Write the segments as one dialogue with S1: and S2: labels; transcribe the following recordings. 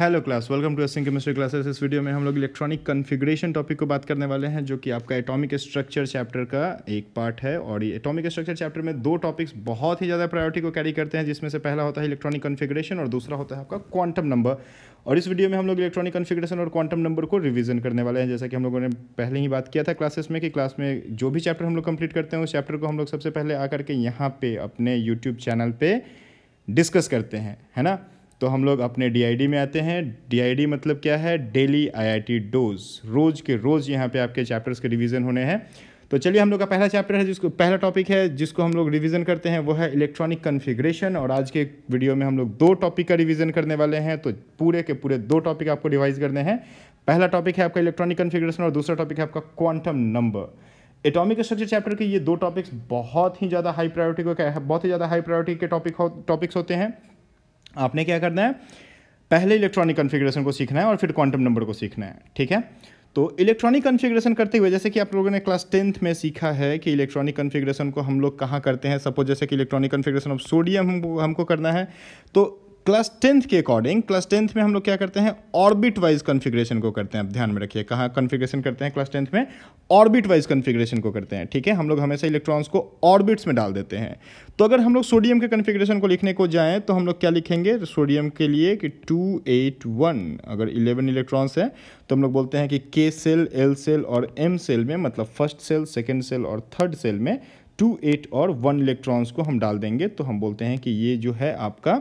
S1: Hello class welcome to acing chemistry classes इस video में हम लोग इलेक्ट्रॉनिक कन्फिग्रेशन टॉपिक को बात करने वाले हैं जो कि आपका एटॉमिक स्ट्रक्चर चैप्टर का एक पार्ट है और ये एटॉमिक स्ट्रक्चर चैप्टर में दो टॉपिक्स बहुत ही ज़्यादा प्रायोरिटी को कैरी करते हैं जिसमें से पहला होता है इलेक्ट्रॉनिक कन्फिग्रेशन और दूसरा होता है आपका क्वांटम नंबर और इस वीडियो में हम लोग इलेक्ट्रॉनिक कन्फिग्रेशन और क्वांटम नंबर को रिवीजन करने वाले हैं जैसा कि हम लोगों ने पहले ही बात किया था क्लासेस में कि क्लास में जो भी चैप्टर हम लोग कंप्लीट करते हैं उस चैप्टर को हम लोग सबसे पहले आकर के यहाँ पे अपने यूट्यूब चैनल पर डिस्कस करते हैं है ना तो हम लोग अपने डी में आते हैं डी मतलब क्या है डेली आई डोज रोज़ के रोज़ यहाँ पे आपके चैप्टर्स के रिविज़न होने हैं तो चलिए हम लोग का पहला चैप्टर है जिसको पहला टॉपिक है जिसको हम लोग रिवीजन करते हैं वो है इलेक्ट्रॉनिक कन्फिग्रेशन और आज के वीडियो में हम लोग दो टॉपिक का रिवीजन करने वाले हैं तो पूरे के पूरे दो टॉपिक आपको रिवाइज करने हैं पहला टॉपिक है आपका इलेक्ट्रॉनिक कन्फिग्रेशन और दूसरा टॉपिक है आपका quantum number atomic structure chapter के ये दो टॉपिक्स बहुत ही ज़्यादा हाई प्रायोरिटी को बहुत ही ज़्यादा हाई प्रायोरिटी के टॉपिक हो टॉपिक्स होते हैं आपने क्या करना है पहले इलेक्ट्रॉनिक कॉन्फ़िगरेशन को सीखना है और फिर क्वांटम नंबर को सीखना है ठीक है तो इलेक्ट्रॉनिक कन्फिग्रेशन करते हुए जैसे कि आप लोगों ने क्लास टेंथ में सीखा है कि इलेक्ट्रॉनिक कन्फिग्रेशन को हम लोग कहाँ करते हैं सपोज जैसे कि इलेक्ट्रॉनिक कन्फिग्रेशन ऑफ सोडियम हमको करना है तो क्लास टेंथ के अकॉर्डिंग क्लास टेंथ में हम लोग क्या करते हैं ऑर्बिट वाइज कॉन्फ़िगरेशन को करते हैं आप ध्यान में रखिए कहाँ कॉन्फ़िगरेशन करते हैं क्लास टेंथ में ऑर्बिट वाइज कॉन्फ़िगरेशन को करते हैं ठीक है हम लोग हमेशा इलेक्ट्रॉन्स को ऑर्बिट्स में डाल देते हैं तो अगर हम लोग सोडियम के कन्फिग्रेशन को लिखने को जाएँ तो हम लोग क्या लिखेंगे सोडियम के लिए कि टू एट वन अगर इलेवन इलेक्ट्रॉन्स है तो हम लोग बोलते हैं कि के सेल एल सेल और एम सेल में मतलब फर्स्ट सेल सेकेंड सेल और थर्ड सेल में टू एट और वन इलेक्ट्रॉन्स को हम डाल देंगे तो हम बोलते हैं कि ये जो है आपका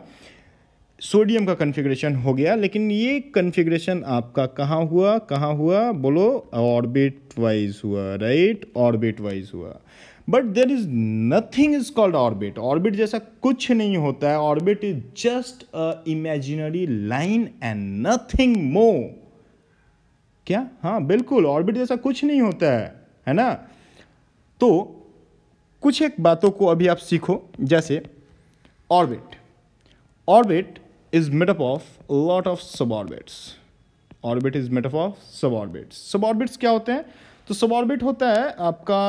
S1: सोडियम का कन्फिग्रेशन हो गया लेकिन ये कन्फिग्रेशन आपका कहाँ हुआ कहाँ हुआ बोलो ऑर्बिट वाइज हुआ राइट ऑर्बिट वाइज हुआ but there is nothing is called orbit orbit जैसा कुछ नहीं होता है orbit is just a imaginary line and nothing more क्या हाँ बिल्कुल ऑर्बिट जैसा कुछ नहीं होता है है ना तो कुछ एक बातों को अभी आप सीखो जैसे orbit orbit is made up of a lot of suborbits Orbit is made up of suborbits. Suborbits क्या होते हैं तो suborbit होता है आपका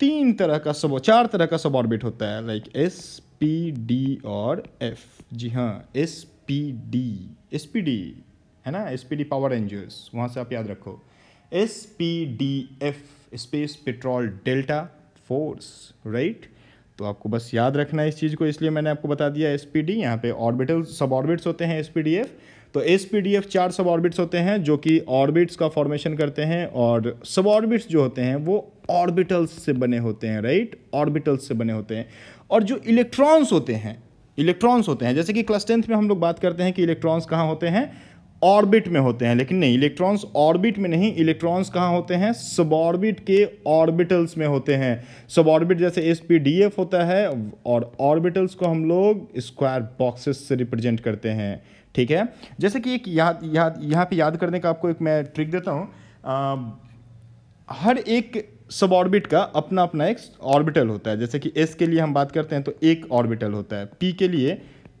S1: तीन तरह का सब चार तरह का suborbit होता है लाइक S, P, D और F. जी हाँ S, P, D. S, P, D है ना S, P, D Power Rangers वहाँ से आप याद रखो S, P, D, F. Space patrol delta force right तो आपको बस याद रखना है इस चीज़ को इसलिए मैंने आपको बता दिया एस पी डी यहाँ पे ऑर्बिटल सब ऑर्बिट्स होते हैं एस पी डी एफ तो एस पी डी एफ चार सब ऑर्बिट्स होते हैं जो कि ऑर्बिट्स का फॉर्मेशन करते हैं और सब ऑर्बिट्स जो होते हैं वो ऑर्बिटल्स से बने होते हैं राइट ऑर्बिटल्स से बने होते हैं और जो इलेक्ट्रॉन्स होते हैं इलेक्ट्रॉन्स होते हैं जैसे कि क्लस टेंथ में हम लोग बात करते हैं कि इलेक्ट्रॉन्स कहाँ होते हैं ऑर्बिट में होते हैं लेकिन नहीं इलेक्ट्रॉन्स ऑर्बिट में नहीं इलेक्ट्रॉन्स कहाँ होते हैं ऑर्बिट के ऑर्बिटल्स में होते हैं ऑर्बिट जैसे एस पी डी एफ होता है और ऑर्बिटल्स को हम लोग स्क्वायर बॉक्सेस से रिप्रेजेंट करते हैं ठीक है जैसे कि एक याद याद यहाँ पे याद करने का आपको एक मैं ट्रिक देता हूँ हर एक सबऑर्बिट का अपना अपना एक ऑर्बिटल होता है जैसे कि एस के लिए हम बात करते हैं तो एक ऑर्बिटल होता है पी के लिए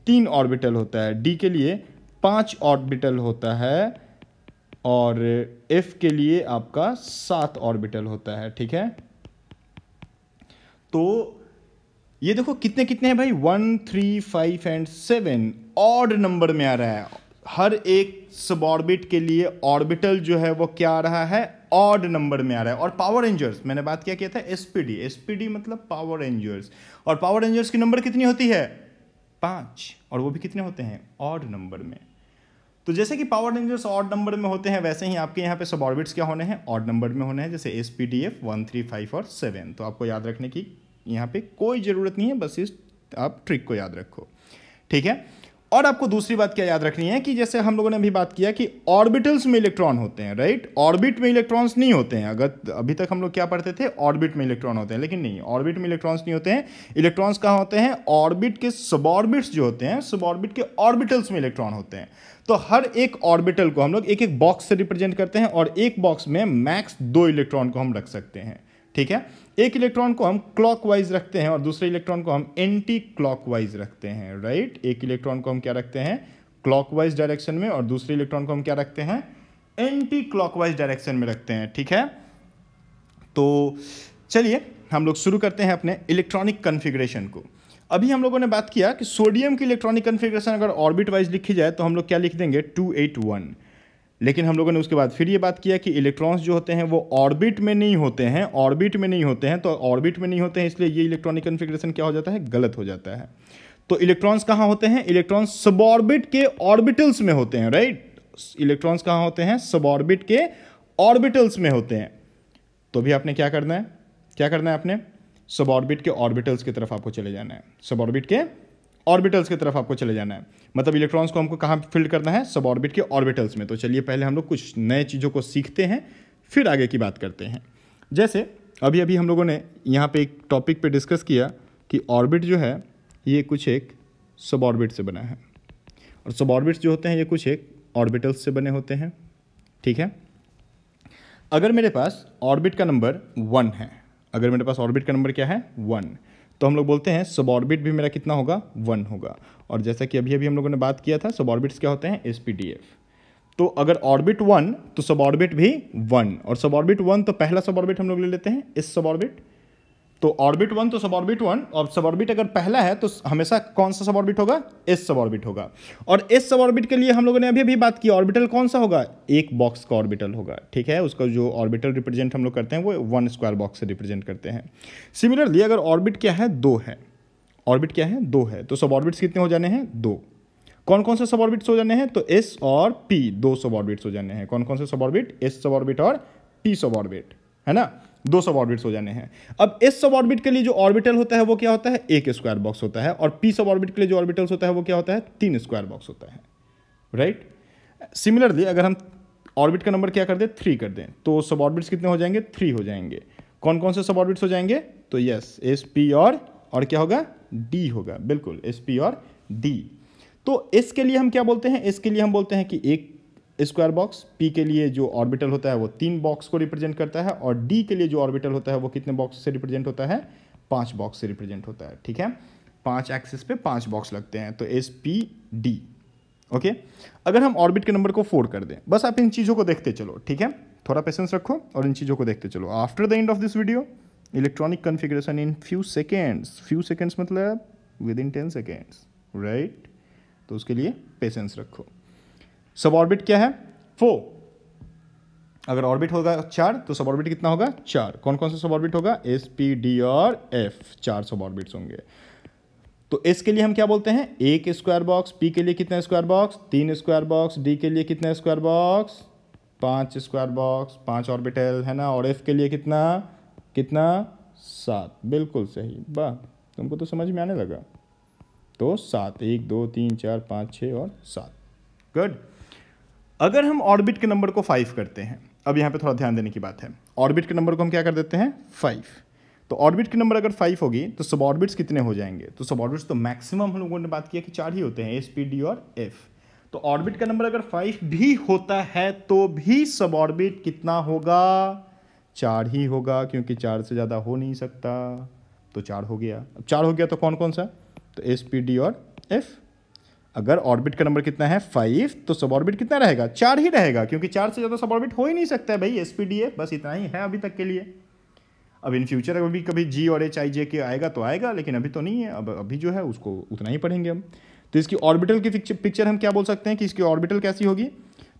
S1: तीन ऑर्बिटल होता है डी के लिए पांच ऑर्बिटल होता है और एफ के लिए आपका सात ऑर्बिटल होता है ठीक है तो ये देखो कितने कितने हैं भाई one three five and seven odd number में आ रहा है हर एक सब ऑर्बिट के लिए ऑर्बिटल जो है वो क्या आ रहा है ऑड नंबर में आ रहा है और पावर रेंजर्स मैंने बात क्या किया था एसपीडी एसपीडी मतलब पावर रेंजर्स और पावर रेंजर्स की नंबर कितनी होती है पाँच और वो भी कितने होते हैं ऑड नंबर में तो जैसे कि पावर रेंजर्स ऑड नंबर में होते हैं वैसे ही आपके यहाँ पे सब ऑर्बिट्स क्या होने हैं ऑड नंबर में होने हैं जैसे S P D F one three five और सेवन तो आपको याद रखने की यहाँ पे कोई ज़रूरत नहीं है बस इस आप ट्रिक को याद रखो ठीक है और आपको दूसरी बात क्या याद रखनी है कि जैसे हम लोगों ने अभी बात किया कि ऑर्बिटल्स में इलेक्ट्रॉन होते हैं राइट ऑर्बिट में इलेक्ट्रॉन्स नहीं होते हैं अगर अभी तक हम लोग क्या पढ़ते थे ऑर्बिट में इलेक्ट्रॉन होते हैं लेकिन नहीं ऑर्बिट में इलेक्ट्रॉन्स नहीं होते हैं इलेक्ट्रॉन्स कहाँ होते हैं ऑर्बिट के सब ऑर्बिट्स जो होते हैं सब ऑर्बिट के ऑर्बिटल्स में इलेक्ट्रॉन होते हैं तो हर एक ऑर्बिटल को हम लोग एक एक बॉक्स से रिप्रेजेंट करते हैं और एक बॉक्स में मैक्स दो इलेक्ट्रॉन को हम रख सकते हैं ठीक है एक इलेक्ट्रॉन को हम क्लॉकवाइज रखते हैं और दूसरे इलेक्ट्रॉन को हम एंटी क्लॉकवाइज रखते हैं राइट एक इलेक्ट्रॉन को हम क्या रखते हैं क्लॉकवाइज डायरेक्शन में और दूसरे इलेक्ट्रॉन को हम क्या रखते हैं एंटी क्लॉकवाइज डायरेक्शन में रखते हैं ठीक है तो चलिए हम लोग शुरू करते हैं अपने इलेक्ट्रॉनिक कन्फिग्रेशन को अभी हम लोगों ने बात किया कि सोडियम की इलेक्ट्रॉनिक कन्फिग्रेशन अगर ऑर्बिट वाइज लिखी जाए तो हम लोग क्या लिख देंगे टू एट वन लेकिन हम लोगों ने उसके बाद फिर ये बात किया कि इलेक्ट्रॉन्स जो होते हैं वो ऑर्बिट में नहीं होते हैं ऑर्बिट में नहीं होते हैं तो ऑर्बिट में नहीं होते हैं इसलिए ये इलेक्ट्रॉनिक कन्फिग्रेशन क्या हो जाता है गलत हो जाता है तो इलेक्ट्रॉन्स कहाँ होते हैं इलेक्ट्रॉन्स ऑर्बिट के ऑर्बिटल्स में होते हैं राइट इलेक्ट्रॉन्स कहाँ होते हैं सब ऑर्बिट के ऑर्बिटल्स में होते हैं तो भी आपने क्या करना है क्या करना है आपने सब ऑर्बिट के ऑर्बिटल्स की तरफ आपको चले जाना है सब ऑर्बिट के ऑर्बिटल्स की तरफ आपको चले जाना है मतलब इलेक्ट्रॉन्स को हमको कहाँ फिल्ड करना है सब ऑर्बिट के ऑर्बिटल्स में तो चलिए पहले हम लोग कुछ नए चीज़ों को सीखते हैं फिर आगे की बात करते हैं जैसे अभी अभी हम लोगों ने यहाँ पे एक टॉपिक पे डिस्कस किया कि ऑर्बिट जो है ये कुछ एक सब ऑर्बिट से बना है और सब ऑर्बिट्स जो होते हैं ये कुछ एक ऑर्बिटल्स से बने होते हैं ठीक है अगर मेरे पास ऑर्बिट का नंबर वन है अगर मेरे पास ऑर्बिट का नंबर क्या है वन तो हम लोग बोलते हैं ऑर्बिट भी मेरा कितना होगा वन होगा और जैसा कि अभी अभी हम लोगों ने बात किया था सबॉर्बिट्स क्या होते हैं एस तो अगर ऑर्बिट वन तो ऑर्बिट भी वन और ऑर्बिट वन तो पहला ऑर्बिट हम लोग ले लेते हैं इस ऑर्बिट तो ऑर्बिट वन तो सब ऑर्बिट वन और सब ऑर्बिट अगर पहला है तो हमेशा कौन सा सब ऑर्बिट होगा एस सब ऑर्बिट होगा और एस सब ऑर्बिट के लिए हम लोगों ने अभी अभी बात की ऑर्बिटल कौन सा होगा एक बॉक्स का ऑर्बिटल होगा ठीक है उसका जो ऑर्बिटल रिप्रेजेंट हम लोग करते हैं वो वन स्क्वायर बॉक्स से रिप्रेजेंट करते हैं सिमिलरली अगर ऑर्बिट क्या है दो है ऑर्बिट क्या है दो है तो सब ऑर्बिट्स कितने हो जाने हैं दो कौन कौन से सब ऑर्बिट्स हो जाने हैं तो एस और पी दो सब ऑर्बिट्स हो जाने हैं कौन कौन से sub orbit S sub orbit और पी सब ऑर्बिट है ना दो सब ऑर्बिट्स हो जाने हैं अब एस सब ऑर्बिट के लिए जो ऑर्बिटल होता है वो क्या होता है एक स्क्वायर बॉक्स होता है और पी सब ऑर्बिट के लिए जो ऑर्बिटल्स होता है वो क्या होता है तीन स्क्वायर बॉक्स होता है राइट सिमिलरली अगर हम ऑर्बिट का नंबर क्या कर दें थ्री कर दें तो सब ऑर्बिट्स कितने हो जाएंगे थ्री हो जाएंगे कौन कौन से सब ऑर्बिट्स हो जाएंगे तो यस एस पी और और क्या होगा डी होगा बिल्कुल एस पी और डी तो एस के लिए हम क्या बोलते हैं एस के लिए हम बोलते हैं कि एक स्क्वायर बॉक्स पी के लिए जो ऑर्बिटल होता है वो तीन बॉक्स को रिप्रेजेंट करता है और डी के लिए जो ऑर्बिटल होता है वो कितने बॉक्स से रिप्रेजेंट होता है पाँच बॉक्स से रिप्रेजेंट होता है ठीक है पाँच एक्सिस पे पाँच बॉक्स लगते हैं तो एस पी डी ओके अगर हम ऑर्बिट के नंबर को फोर कर दें बस आप इन चीज़ों को देखते चलो ठीक है थोड़ा पेशेंस रखो और इन चीज़ों को देखते चलो after the end of this video electronic configuration in few seconds few seconds मतलब within ten seconds right तो उसके लिए पेशेंस रखो सब ऑर्बिट क्या है फोर अगर ऑर्बिट होगा चार तो सब ऑर्बिट कितना होगा चार कौन कौन सा सब ऑर्बिट होगा एस पी डी और एफ चार सब ऑर्बिट्स होंगे तो एस के लिए हम क्या बोलते हैं एक स्क्वायर बॉक्स पी के लिए कितना स्क्वायर बॉक्स तीन स्क्वायर बॉक्स डी के लिए कितना स्क्वायर बॉक्स पांच स्क्वायर बॉक्स पांच ऑर्बिटल है ना और एफ के लिए कितना कितना सात बिल्कुल सही वाह तुमको तो समझ में आने लगा तो सात एक दो तीन चार पाँच छः और सात गुड अगर हम ऑर्बिट के नंबर को फाइव करते हैं अब यहाँ पे थोड़ा ध्यान देने की बात है ऑर्बिट के नंबर को हम क्या कर देते हैं फाइव तो ऑर्बिट के नंबर अगर फाइव होगी तो सब ऑर्बिट्स कितने हो जाएंगे तो सब ऑर्बिट्स तो मैक्सिमम हम लोगों ने बात किया कि चार ही होते हैं एस पी डी और एफ तो ऑर्बिट का नंबर अगर फाइव भी होता है तो भी सब ऑर्बिट कितना होगा चार ही होगा क्योंकि चार से ज़्यादा हो नहीं सकता तो चार हो गया अब चार हो गया तो कौन कौन सा तो एस पी डी और एफ़ अगर ऑर्बिट का नंबर कितना है फाइव तो सब ऑर्बिट कितना रहेगा चार ही रहेगा क्योंकि चार से ज़्यादा सब ऑर्बिट हो ही नहीं सकता है भाई एस बस इतना ही है अभी तक के लिए अब इन फ्यूचर अगर भी कभी जी और एच आई जे के आएगा तो आएगा लेकिन अभी तो नहीं है अब अभी जो है उसको उतना ही पढ़ेंगे हम तो इसकी ऑर्बिटल की पिक्चर हम क्या बोल सकते हैं कि इसकी ऑर्बिटल कैसी होगी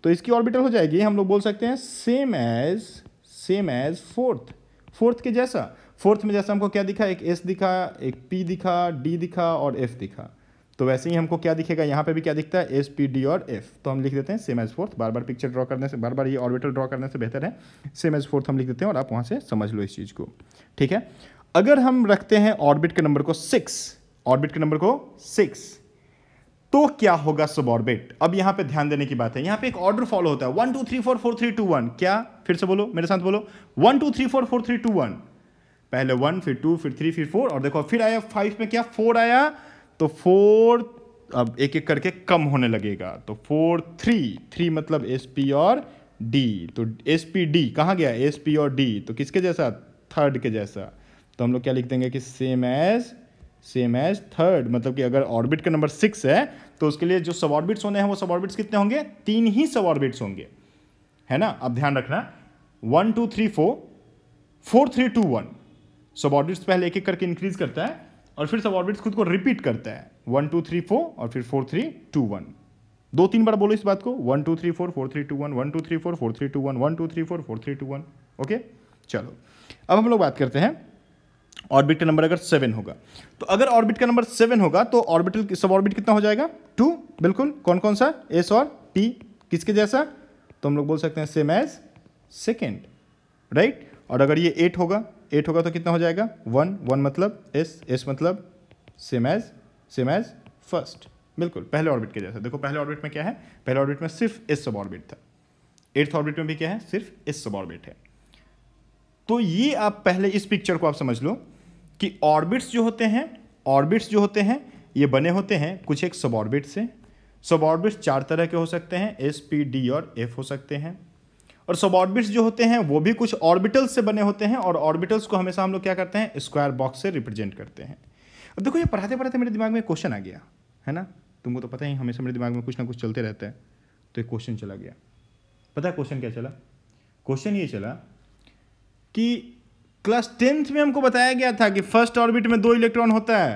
S1: तो इसकी ऑर्बिटल हो जाएगी हम लोग बोल सकते हैं same as same as fourth fourth के जैसा फोर्थ में जैसा हमको क्या दिखा एक एस दिखा एक पी दिखा डी दिखा और एफ दिखा तो वैसे ही हमको क्या दिखेगा यहाँ पे भी क्या दिखता है एस पी डी और एफ तो हम लिख देते हैं सेम एज फोर्थ बार बार पिक्चर ड्रॉ करने से बार बार ये ऑर्बिटल ड्रॉ करने से बेहतर है सेम एज फोर्थ हम लिख देते हैं और आप वहाँ से समझ लो इस चीज़ को ठीक है अगर हम रखते हैं ऑर्बिट के नंबर को सिक्स ऑर्बिट के नंबर को सिक्स तो क्या होगा सब ऑर्बिट अब यहाँ पे ध्यान देने की बात है यहाँ पे एक ऑर्डर फॉलो होता है one two three four four three two one क्या फिर से बोलो मेरे साथ बोलो one two three four four three two one पहले वन फिर टू फिर थ्री फिर फोर और देखो फिर आया फाइव में क्या फोर आया तो फोर अब एक एक करके कम होने लगेगा तो फोर थ्री थ्री मतलब एस पी और डी तो एस पी डी कहाँ गया एस पी और डी तो किसके जैसा थर्ड के जैसा तो हम लोग क्या लिख देंगे कि same as same as third मतलब कि अगर ऑर्बिट का नंबर सिक्स है तो उसके लिए जो सब ऑर्बिट्स होने हैं वो सब ऑर्बिट्स कितने होंगे तीन ही सब ऑर्बिट्स होंगे है ना अब ध्यान रखना one two three four four three two one सब ऑर्बिट्स पहले एक एक करके इंक्रीज करता है और फिर सब ऑर्बिट्स खुद को रिपीट करता है वन टू थ्री फोर और फिर फोर थ्री टू वन दो तीन बार बोलो इस बात को one two three four four three two one one two three four four three two one one two three four four three two one okay चलो अब हम लोग बात करते हैं ऑर्बिट का नंबर अगर सेवन होगा तो अगर ऑर्बिट का नंबर सेवन होगा तो ऑर्बिटल सब ऑर्बिट कितना हो जाएगा टू बिल्कुल कौन कौन सा एस और पी किसके जैसा तो हम लोग बोल सकते हैं सेम एज सेकेंड राइट और अगर ये एट होगा एट होगा तो कितना हो जाएगा वन वन मतलब एस एस मतलब same as same as first बिल्कुल पहले ऑर्बिट के जैसा देखो पहले ऑर्बिट में क्या है पहले ऑर्बिट में सिर्फ एस सब ऑर्बिट था एट्थ ऑर्बिट में भी क्या है सिर्फ एस सब ऑर्बिट है तो ये आप पहले इस पिक्चर को आप समझ लो कि ऑर्बिट्स जो होते हैं ऑर्बिट्स जो होते हैं ये बने होते हैं कुछ एक सब ऑर्बिट से सब ऑर्बिट्स चार तरह के हो सकते हैं एस पी डी और एफ हो सकते हैं और सब ऑर्बिट्स जो होते हैं वो भी कुछ ऑर्बिटल्स से बने होते हैं और ऑर्बिटल्स को हमेशा हम लोग क्या करते हैं स्क्वायर बॉक्स से रिप्रेजेंट करते हैं अब देखो ये पढ़ाते पढ़ाते मेरे दिमाग में क्वेश्चन आ गया है ना तुमको तो पता ही हमेशा मेरे दिमाग में कुछ ना कुछ चलते रहते हैं तो एक क्वेश्चन चला गया पता है क्वेश्चन क्या चला क्वेश्चन ये चला कि क्लास टेंथ में हमको बताया गया था कि फर्स्ट ऑर्बिट में दो इलेक्ट्रॉन होता है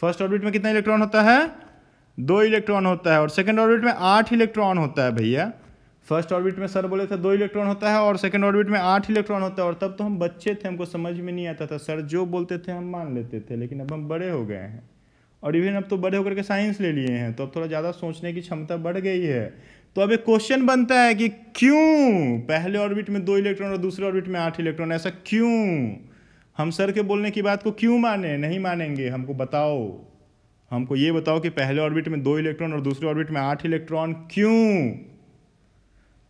S1: फर्स्ट ऑर्बिट में कितना इलेक्ट्रॉन होता है दो इलेक्ट्रॉन होता है और सेकेंड ऑर्बिट में आठ इलेक्ट्रॉन होता है भैया फर्स्ट ऑर्बिट में सर बोले थे दो इलेक्ट्रॉन होता है और सेकंड ऑर्बिट में आठ इलेक्ट्रॉन होता है और तब तो हम बच्चे थे हमको समझ में नहीं आता था सर जो बोलते थे हम मान लेते थे लेकिन अब हम बड़े हो गए हैं और इवन अब तो बड़े होकर के साइंस ले लिए हैं तो अब थोड़ा ज़्यादा सोचने की क्षमता बढ़ गई है तो अब एक क्वेश्चन बनता है कि क्यों पहले ऑर्बिट में दो इलेक्ट्रॉन और दूसरे ऑर्बिट में आठ इलेक्ट्रॉन ऐसा क्यों हम सर के बोलने की बात को क्यों माने नहीं मानेंगे हमको बताओ हमको ये बताओ कि पहले ऑर्बिट में दो इलेक्ट्रॉन और दूसरे ऑर्बिट में आठ इलेक्ट्रॉन क्यों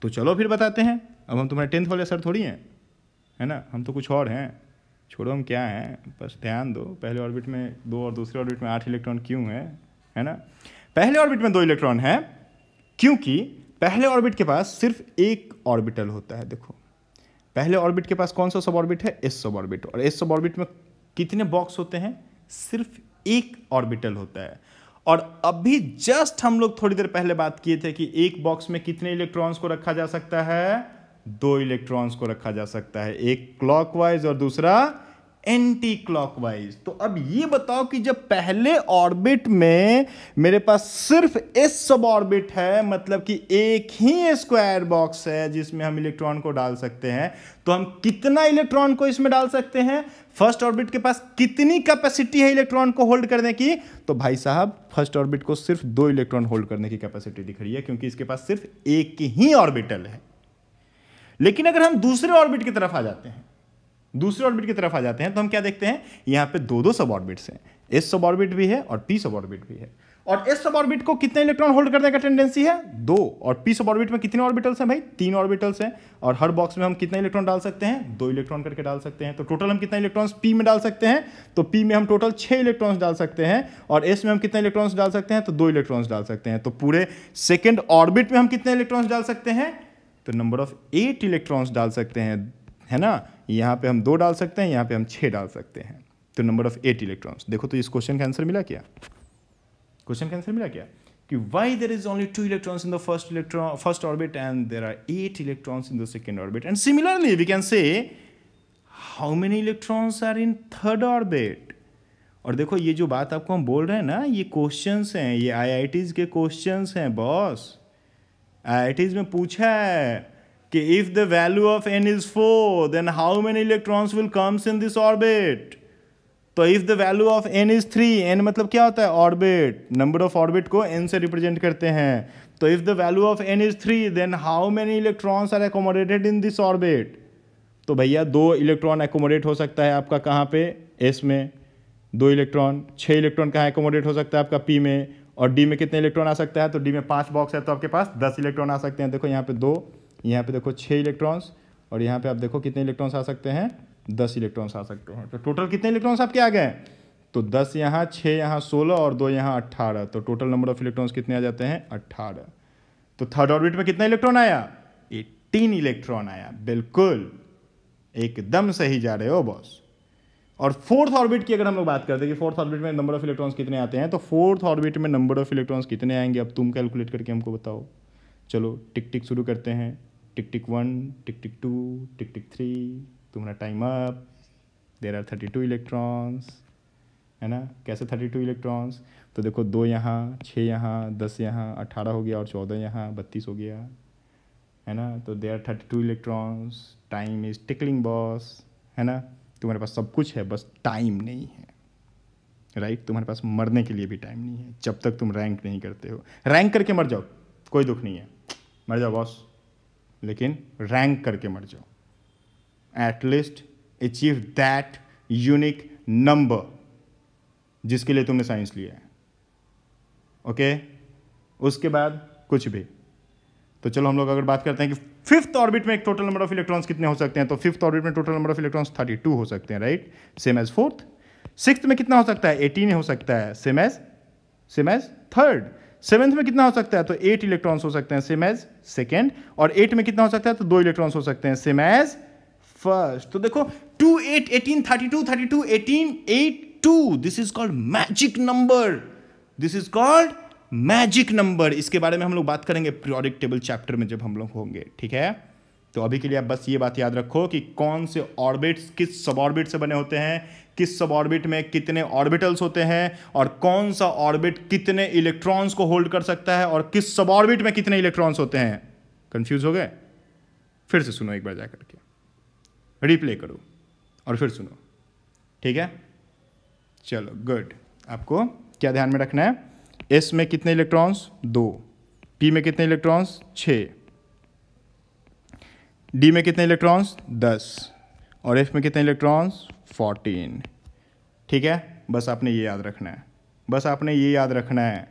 S1: तो चलो फिर बताते हैं अब हम तुम्हारे टेंथ वाले सर थोड़ी हैं है ना हम तो कुछ और हैं छोड़ो हम क्या हैं बस ध्यान दो पहले ऑर्बिट में दो और दूसरे ऑर्बिट में आठ इलेक्ट्रॉन क्यों हैं है ना पहले ऑर्बिट में दो इलेक्ट्रॉन हैं क्योंकि पहले ऑर्बिट के पास सिर्फ एक ऑर्बिटल होता है देखो पहले ऑर्बिट के पास कौन सा सब ऑर्बिट है एस सब ऑर्बिट और एस सब ऑर्बिट में कितने बॉक्स होते हैं सिर्फ एक ऑर्बिटल होता है और अभी जस्ट हम लोग थोड़ी देर पहले बात किए थे कि एक बॉक्स में कितने इलेक्ट्रॉन्स को रखा जा सकता है दो इलेक्ट्रॉन्स को रखा जा सकता है एक क्लॉकवाइज और दूसरा एंटी क्लॉकवाइज तो अब ये बताओ कि जब पहले ऑर्बिट में मेरे पास सिर्फ एस सब ऑर्बिट है मतलब कि एक ही स्क्वायर बॉक्स है जिसमें हम इलेक्ट्रॉन को डाल सकते हैं तो हम कितना इलेक्ट्रॉन को इसमें डाल सकते हैं फर्स्ट ऑर्बिट के पास कितनी कैपेसिटी है इलेक्ट्रॉन को होल्ड करने की तो भाई साहब फर्स्ट ऑर्बिट को सिर्फ दो इलेक्ट्रॉन होल्ड करने की कैपेसिटी दिख रही है क्योंकि इसके पास सिर्फ एक ही ऑर्बिटल है लेकिन अगर हम दूसरे ऑर्बिट की तरफ आ जाते हैं दूसरे ऑर्बिट की तरफ आ जाते हैं तो हम क्या देखते हैं यहाँ पे दो दो सब ऑर्बिट्स हैं एस सब ऑर्बिट भी है और पी सब ऑर्बिट भी है और एस सब ऑर्बिट को कितने इलेक्ट्रॉन होल्ड करने का टेंडेंसी है दो और पी सब ऑर्बिट में कितने ऑर्बिटल्स हैं भाई तीन ऑर्बिटल्स हैं और हर बॉक्स में हम कितने इलेक्ट्रॉन डाल सकते हैं दो इलेक्ट्रॉन करके डाल सकते हैं तो टोटल हम कितने इलेक्ट्रॉन्स पी में डाल सकते हैं तो पी में हम टोटल छः इलेक्ट्रॉन्स डाल सकते हैं और एस में हम कितने इलेक्ट्रॉन्स डाल सकते हैं तो दो इलेक्ट्रॉन्स डाल सकते हैं तो पूरे सेकेंड ऑर्बिट में हम कितने इलेक्ट्रॉन्स डाल सकते हैं तो नंबर ऑफ एट इलेक्ट्रॉन्स डाल सकते हैं है ना यहाँ पे हम दो डाल सकते हैं यहाँ पे हम छः डाल सकते हैं तो नंबर ऑफ एट इलेक्ट्रॉन्स देखो तो इस क्वेश्चन का आंसर मिला क्या क्वेश्चन का आंसर मिला क्या कि why there is only two electrons in the first electron first orbit and there are eight electrons in the second orbit and similarly we can say how many electrons are in third orbit और देखो ये जो बात आपको हम बोल रहे हैं ना ये क्वेश्चन हैं ये आई के क्वेश्चन हैं बॉस आई में पूछा है कि if the value of N is four then how many electrons will comes in this orbit तो if the value of N is three N मतलब क्या होता है ऑर्बिट नंबर ऑफ ऑर्बिट को एन से रिप्रेजेंट करते हैं तो if the value of N is three then how many electrons are accommodated in this orbit तो भैया दो इलेक्ट्रॉन एकोमोडेट हो सकता है आपका कहाँ पे एस में दो इलेक्ट्रॉन छः इलेक्ट्रॉन कहाँ एकोमोडेट हो सकता है आपका पी में और डी में कितने इलेक्ट्रॉन आ सकता है तो डी में पाँच बॉक्स है तो आपके पास दस इलेक्ट्रॉन आ सकते हैं देखो यहाँ पे दो यहाँ पे देखो छः इलेक्ट्रॉन्स और यहाँ पे आप देखो कितने इलेक्ट्रॉन्स आ सकते हैं दस इलेक्ट्रॉन्स आ सकते हैं तो टोटल कितने इलेक्ट्रॉन्स आपके आ गए तो दस यहाँ छः यहाँ सोलह और दो यहाँ अट्ठारह तो टोटल नंबर ऑफ इलेक्ट्रॉन्स कितने आ जाते हैं अट्ठारह तो थर्ड ऑर्बिट में कितना इलेक्ट्रॉन आया एट्टीन इलेक्ट्रॉन आया बिल्कुल एकदम सही जा रहे हो बॉस और फोर्थ ऑर्बिट की अगर हम लोग बात करते हैं कि फोर्थ ऑर्बिट में नंबर ऑफ इलेक्ट्रॉन्स कितने आते हैं तो फोर्थ ऑर्बिट में नंबर ऑफ इलेक्ट्रॉन्स कितने आएंगे अब तुम कैलकुलेट करके हमको बताओ चलो टिक टिक शुरू करते हैं tick tick one tick tick two tick tick three तुम्हारा time up there are thirty two electrons है ना कैसे थर्टी टू इलेक्ट्रॉन्स तो देखो दो यहाँ छः यहाँ दस यहाँ अट्ठारह हो गया और चौदह यहाँ बत्तीस हो गया है ना तो they are thirty two electrons time is tickling boss है ना तुम्हारे पास सब कुछ है बस टाइम नहीं है राइट right? तुम्हारे पास मरने के लिए भी टाइम नहीं है जब तक तुम रैंक नहीं करते हो रैंक करके मर जाओ कोई दुख नहीं है मर जाओ बॉस लेकिन रैंक करके मर जाओ at least achieve that unique number जिसके लिए तुमने साइंस लिया है ओके okay? उसके बाद कुछ भी तो चलो हम लोग अगर बात करते हैं कि फिफ्थ ऑर्बिट में एक टोटल नंबर ऑफ इलेक्ट्रॉन्स कितने हो सकते हैं तो फिफ्थ ऑर्बिट में total number of electrons two हो सकते हैं right same as fourth six में कितना हो सकता है एटीन हो सकता है same as same as third seventh में कितना हो सकता है तो एट इलेक्ट्रॉन्स हो सकते हैं सेम एज सेकेंड और एट में कितना हो सकता है तो दो इलेक्ट्रॉन्स हो सकते हैं सेम एज फर्स्ट तो देखो two eight eighteen thirty two thirty two eighteen eight two this is called magic number this is called magic number इसके बारे में हम लोग बात करेंगे प्रियोडिक टेबल चैप्टर में जब हम लोग होंगे ठीक है तो अभी के लिए आप बस ये बात याद रखो कि कौन से ऑर्बिट्स किस सब ऑर्बिट से बने होते हैं किस सब ऑर्बिट में कितने ऑर्बिटल्स होते हैं और कौन सा ऑर्बिट कितने इलेक्ट्रॉन्स को होल्ड कर सकता है और किस सब ऑर्बिट में कितने इलेक्ट्रॉन्स होते हैं कंफ्यूज हो गए फिर से सुनो एक बार जाकर के रिप्ले करो और फिर सुनो ठीक है चलो गुड आपको क्या ध्यान में रखना है एस में कितने इलेक्ट्रॉन्स दो पी में कितने इलेक्ट्रॉन्स छ डी में कितने इलेक्ट्रॉन्स दस और एफ में कितने इलेक्ट्रॉन्स फोर्टीन ठीक है बस आपने ये याद रखना है बस आपने ये याद रखना है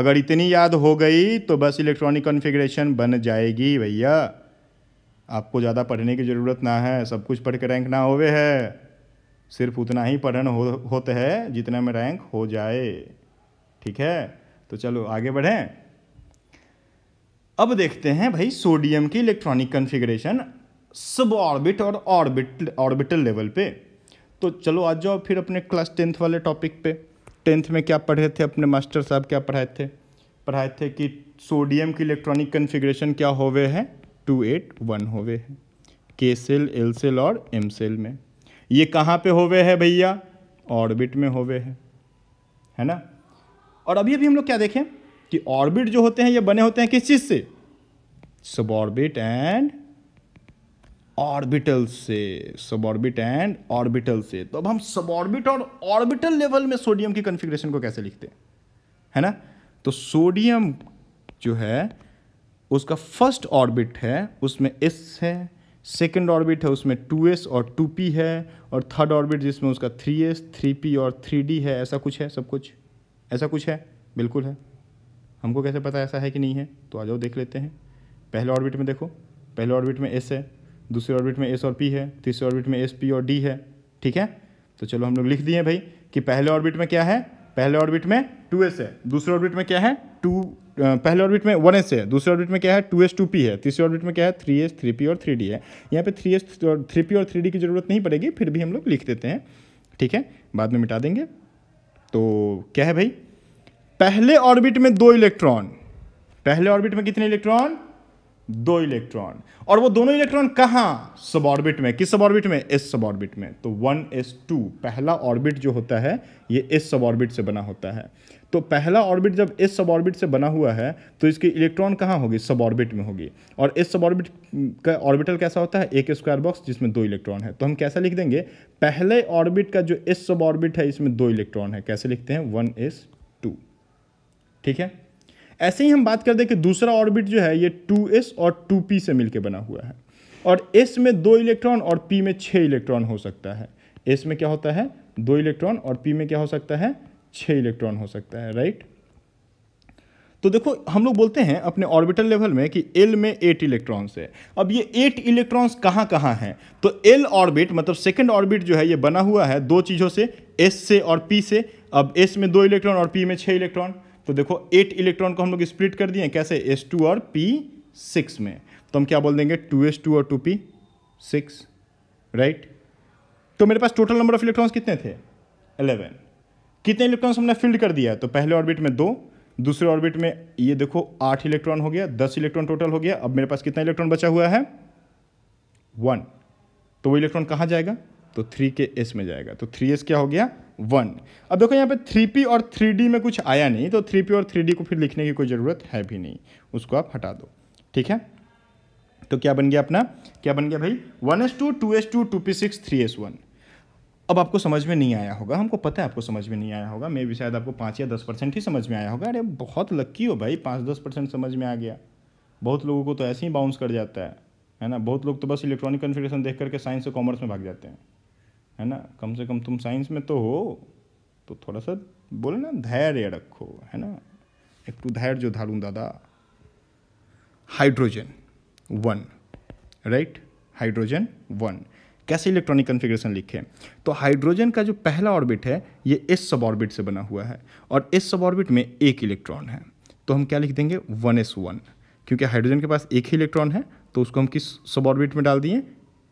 S1: अगर इतनी याद हो गई तो बस इलेक्ट्रॉनिक कॉन्फ़िगरेशन बन जाएगी भैया आपको ज़्यादा पढ़ने की ज़रूरत ना है सब कुछ पढ़ के रैंक ना होवे है सिर्फ उतना ही पढ़न हो होते है जितना में रैंक हो जाए ठीक है तो चलो आगे बढ़ें अब देखते हैं भाई सोडियम की इलेक्ट्रॉनिक कॉन्फ़िगरेशन सब ऑर्बिट और ऑर्बिट ऑर्बिटल लेवल पर तो चलो आ जाओ फिर अपने क्लास टेंथ वाले टॉपिक पे टेंथ में क्या पढ़े थे अपने मास्टर साहब क्या पढ़ाए थे पढ़ाए थे कि सोडियम की इलेक्ट्रॉनिक कन्फिग्रेशन क्या होवे है टू एट वन होवे है के सेल एल सेल और एम सेल में ये कहाँ पे होवे है भैया ऑर्बिट में होवे है है ना और अभी अभी हम लोग क्या देखें कि ऑर्बिट जो होते हैं ये बने होते हैं किस चीज़ से सब ऑर्बिट एंड ऑर्बिटल से सब ऑर्बिट एंड ऑर्बिटल से तो अब हम सब ऑर्बिट और ऑर्बिटल लेवल में सोडियम की कन्फिग्रेशन को कैसे लिखते हैं है ना तो सोडियम जो है उसका फर्स्ट ऑर्बिट है उसमें एस है सेकेंड ऑर्बिट है उसमें टू एस और टू पी है और थर्ड ऑर्बिट जिसमें उसका थ्री एस थ्री पी और थ्री डी है ऐसा कुछ है सब कुछ ऐसा कुछ है बिल्कुल है हमको कैसे पता ऐसा है कि नहीं है तो आ जाओ देख लेते हैं पहले ऑर्बिट में देखो पहले ऑर्बिट में एस है दूसरे ऑर्बिट में एस और पी है तीसरे ऑर्बिट में एस पी और डी है ठीक है तो चलो हम लोग लिख दिए भाई कि पहले ऑर्बिट में क्या है पहले ऑर्बिट में टू एस है दूसरे ऑर्बिट में क्या है टू पहले ऑर्बिट में वन एस है दूसरे ऑर्बिट में क्या है टू एस टू पी है तीसरे ऑर्बिट में क्या है थ्री एस थ्री पी और थ्री डी है यहाँ पे थ्री एस थ्री पी और थ्री डी की जरूरत नहीं पड़ेगी फिर भी हम लोग लिख देते हैं ठीक है बाद में मिटा देंगे तो क्या है भाई पहले ऑर्बिट में दो इलेक्ट्रॉन पहले ऑर्बिट में कितने इलेक्ट्रॉन दो इलेक्ट्रॉन और वो दोनों इलेक्ट्रॉन कहाँ ऑर्बिट में किस सब ऑर्बिट में इस ऑर्बिट में तो वन एस टू पहला ऑर्बिट जो होता है ये सब ऑर्बिट से बना होता है तो पहला ऑर्बिट जब इस ऑर्बिट से बना हुआ है तो इसकी इलेक्ट्रॉन कहाँ होगी सब ऑर्बिट में होगी और इस ऑर्बिट का ऑर्बिटल कैसा होता है एक स्क्वायर बॉक्स जिसमें दो इलेक्ट्रॉन है तो हम कैसा लिख देंगे पहले ऑर्बिट का जो इस ऑर्बिट है इसमें दो इलेक्ट्रॉन है कैसे लिखते हैं वन एस टू ठीक है ऐसे ही हम बात कर दें कि दूसरा ऑर्बिट जो है ये 2s और 2p से मिलकर बना हुआ है और s में दो इलेक्ट्रॉन और p में छः इलेक्ट्रॉन हो सकता है s में क्या होता है दो इलेक्ट्रॉन और p में क्या हो सकता है छः इलेक्ट्रॉन हो सकता है राइट तो देखो हम लोग बोलते हैं अपने ऑर्बिटल लेवल में कि एल में एट इलेक्ट्रॉन्स है अब ये एट इलेक्ट्रॉन्स कहाँ कहाँ हैं तो एल ऑर्बिट मतलब सेकंड ऑर्बिट जो है ये बना हुआ है दो चीज़ों से एस से और पी से अब एस में दो इलेक्ट्रॉन और पी में छः इलेक्ट्रॉन तो देखो एट इलेक्ट्रॉन को हम लोग स्प्लिट कर दिए कैसे एस टू और पी सिक्स में तो हम क्या बोल देंगे टू एस टू और टू पी सिक्स राइट तो मेरे पास टोटल नंबर ऑफ इलेक्ट्रॉन्स कितने थे एलेवन कितने इलेक्ट्रॉन्स हमने फिल्ड कर दिया तो पहले ऑर्बिट में दो दूसरे ऑर्बिट में ये देखो आठ इलेक्ट्रॉन हो गया दस इलेक्ट्रॉन टोटल हो गया अब मेरे पास कितना इलेक्ट्रॉन बचा हुआ है वन तो वो इलेक्ट्रॉन कहाँ जाएगा तो थ्री के एस में जाएगा तो थ्री एस क्या हो गया वन अब देखो यहाँ पे थ्री पी और थ्री डी में कुछ आया नहीं तो थ्री पी और थ्री डी को फिर लिखने की कोई ज़रूरत है भी नहीं उसको आप हटा दो ठीक है तो क्या बन गया अपना क्या बन गया भाई one S two two S two two P six three S one अब आपको समझ में नहीं आया होगा हमको पता है आपको समझ में नहीं आया होगा मे भी शायद आपको पाँच या दस परसेंट ही समझ में आया होगा अरे बहुत लक्की हो भाई पाँच दस परसेंट समझ में आ गया बहुत लोगों को तो ऐसे ही बाउंस कर जाता है है ना बहुत लोग तो बस इलेक्ट्रॉनिक कन्फिग्रेशन देख करके साइंस और कॉमर्स में भाग जाते हैं है ना कम से कम तुम साइंस में तो हो तो थोड़ा सा बोले ना धैर्य रखो है ना एक टू तो धैर्य जो धारूँ दादा hydrogen one right hydrogen one कैसे इलेक्ट्रॉनिक कन्फिग्रेशन लिखे तो हाइड्रोजन का जो पहला ऑर्बिट है ये इस सब ऑर्बिट से बना हुआ है और इस सब ऑर्बिट में एक इलेक्ट्रॉन है तो हम क्या लिख देंगे वन एस वन क्योंकि हाइड्रोजन के पास एक ही इलेक्ट्रॉन है तो उसको हम किस सब ऑर्बिट में डाल दिए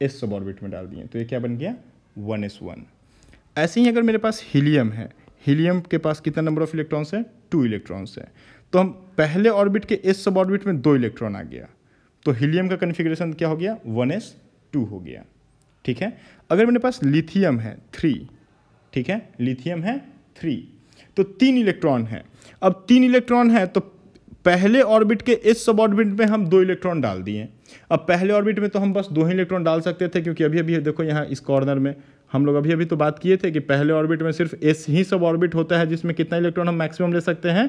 S1: इस सब ऑर्बिट में डाल दिए तो ये क्या बन गया वन एस वन ऐसे ही अगर मेरे पास हीलियम है हीलियम के पास कितना नंबर ऑफ इलेक्ट्रॉन्स है टू इलेक्ट्रॉन्स है तो हम पहले ऑर्बिट के एस सब ऑर्बिट में दो इलेक्ट्रॉन आ गया तो हीलियम का कन्फिग्रेशन क्या हो गया वन एस टू हो गया ठीक है अगर मेरे पास लिथियम है थ्री ठीक है लिथियम है थ्री तो तीन इलेक्ट्रॉन है अब तीन इलेक्ट्रॉन है तो पहले ऑर्बिट के इस सब ऑर्बिट में हम दो इलेक्ट्रॉन डाल दिए अब पहले ऑर्बिट में तो हम बस दो ही इलेक्ट्रॉन डाल सकते थे क्योंकि अभी अभी देखो यहाँ इस कॉर्नर में हम लोग अभी अभी तो बात किए थे कि पहले ऑर्बिट में सिर्फ एस ही सब ऑर्बिट होता है जिसमें कितना इलेक्ट्रॉन हम मैक्सिमम ले सकते हैं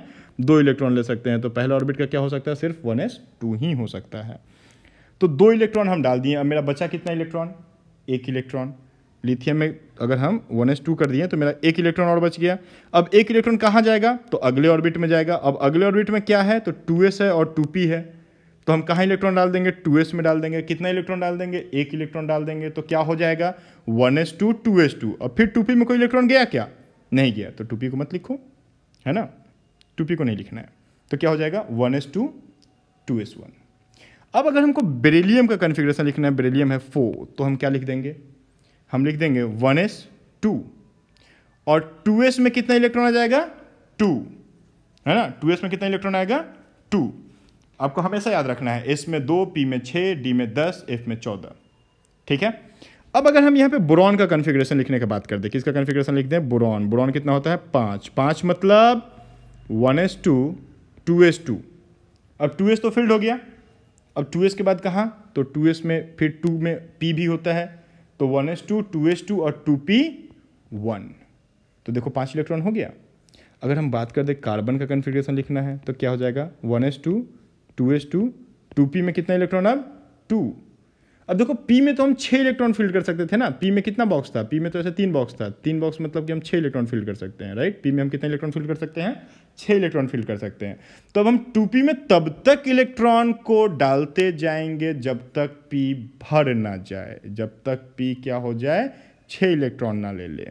S1: दो इलेक्ट्रॉन ले सकते हैं तो पहले ऑर्बिट का क्या हो सकता है सिर्फ वन एस टू ही हो सकता है तो दो इलेक्ट्रॉन हम डाल दिए अब मेरा बचा कितना इलेक्ट्रॉन एक इलेक्ट्रॉन लिथियम में अगर हम वन एस टू कर दिए तो मेरा एक इलेक्ट्रॉन और बच गया अब एक इलेक्ट्रॉन कहाँ जाएगा तो अगले ऑर्बिट में जाएगा अब अगले ऑर्बिट में क्या है तो टू एस है और टू पी है तो हम कहाँ इलेक्ट्रॉन डाल देंगे टू एस में डाल देंगे कितना इलेक्ट्रॉन डाल देंगे एक इलेक्ट्रॉन डाल देंगे तो क्या हो जाएगा one S two two S two अब फिर टू पी में कोई इलेक्ट्रॉन गया क्या नहीं गया तो टू पी को मत लिखो है ना टू पी को नहीं लिखना है तो क्या हो जाएगा one S two two S one अब अगर हमको बेरिलियम का कन्फिग्रेशन लिखना है बेरिलियम है फो तो हम क्या लिख देंगे हम लिख देंगे वन एस टू और टू एस में कितना इलेक्ट्रॉन आ जाएगा टू है ना टू एस में कितना इलेक्ट्रॉन आएगा टू आपको हमेशा याद रखना है एस में दो पी में छः डी में दस एफ में चौदह ठीक है अब अगर हम यहाँ पे बुरॉन का कन्फिग्रेशन लिखने की बात कर हैं किसका कन्फिग्रेशन लिख दें बुरॉन बुरॉन कितना होता है पाँच पाँच मतलब one S two two S two अब टू एस तो फिल्ड हो गया अब टू एस के बाद कहाँ तो टू एस में फिर टू में पी भी होता है तो 1s2, 2s2 और 2p1 तो देखो पांच इलेक्ट्रॉन हो गया अगर हम बात कर दें कार्बन का कन्फिग्रेशन लिखना है तो क्या हो जाएगा 1s2, 2s2, 2p में कितना इलेक्ट्रॉन अब टू अब देखो पी में तो हम छः इलेक्ट्रॉन फील्ड कर सकते थे ना पी में कितना बॉक्स था पी में तो ऐसे तीन बॉक्स था तीन बॉक्स मतलब कि हम छः इलेक्ट्रॉन फील्ड कर सकते हैं राइट पी में हम कितने इलेक्ट्रॉन फील्ड कर सकते हैं छः इलेक्ट्रॉन फील्ड कर सकते हैं तो अब हम टू पी में तब तक इलेक्ट्रॉन को डालते जाएंगे जब तक पी भर ना जाए जब तक पी क्या हो जाए छः इलेक्ट्रॉन ना ले ले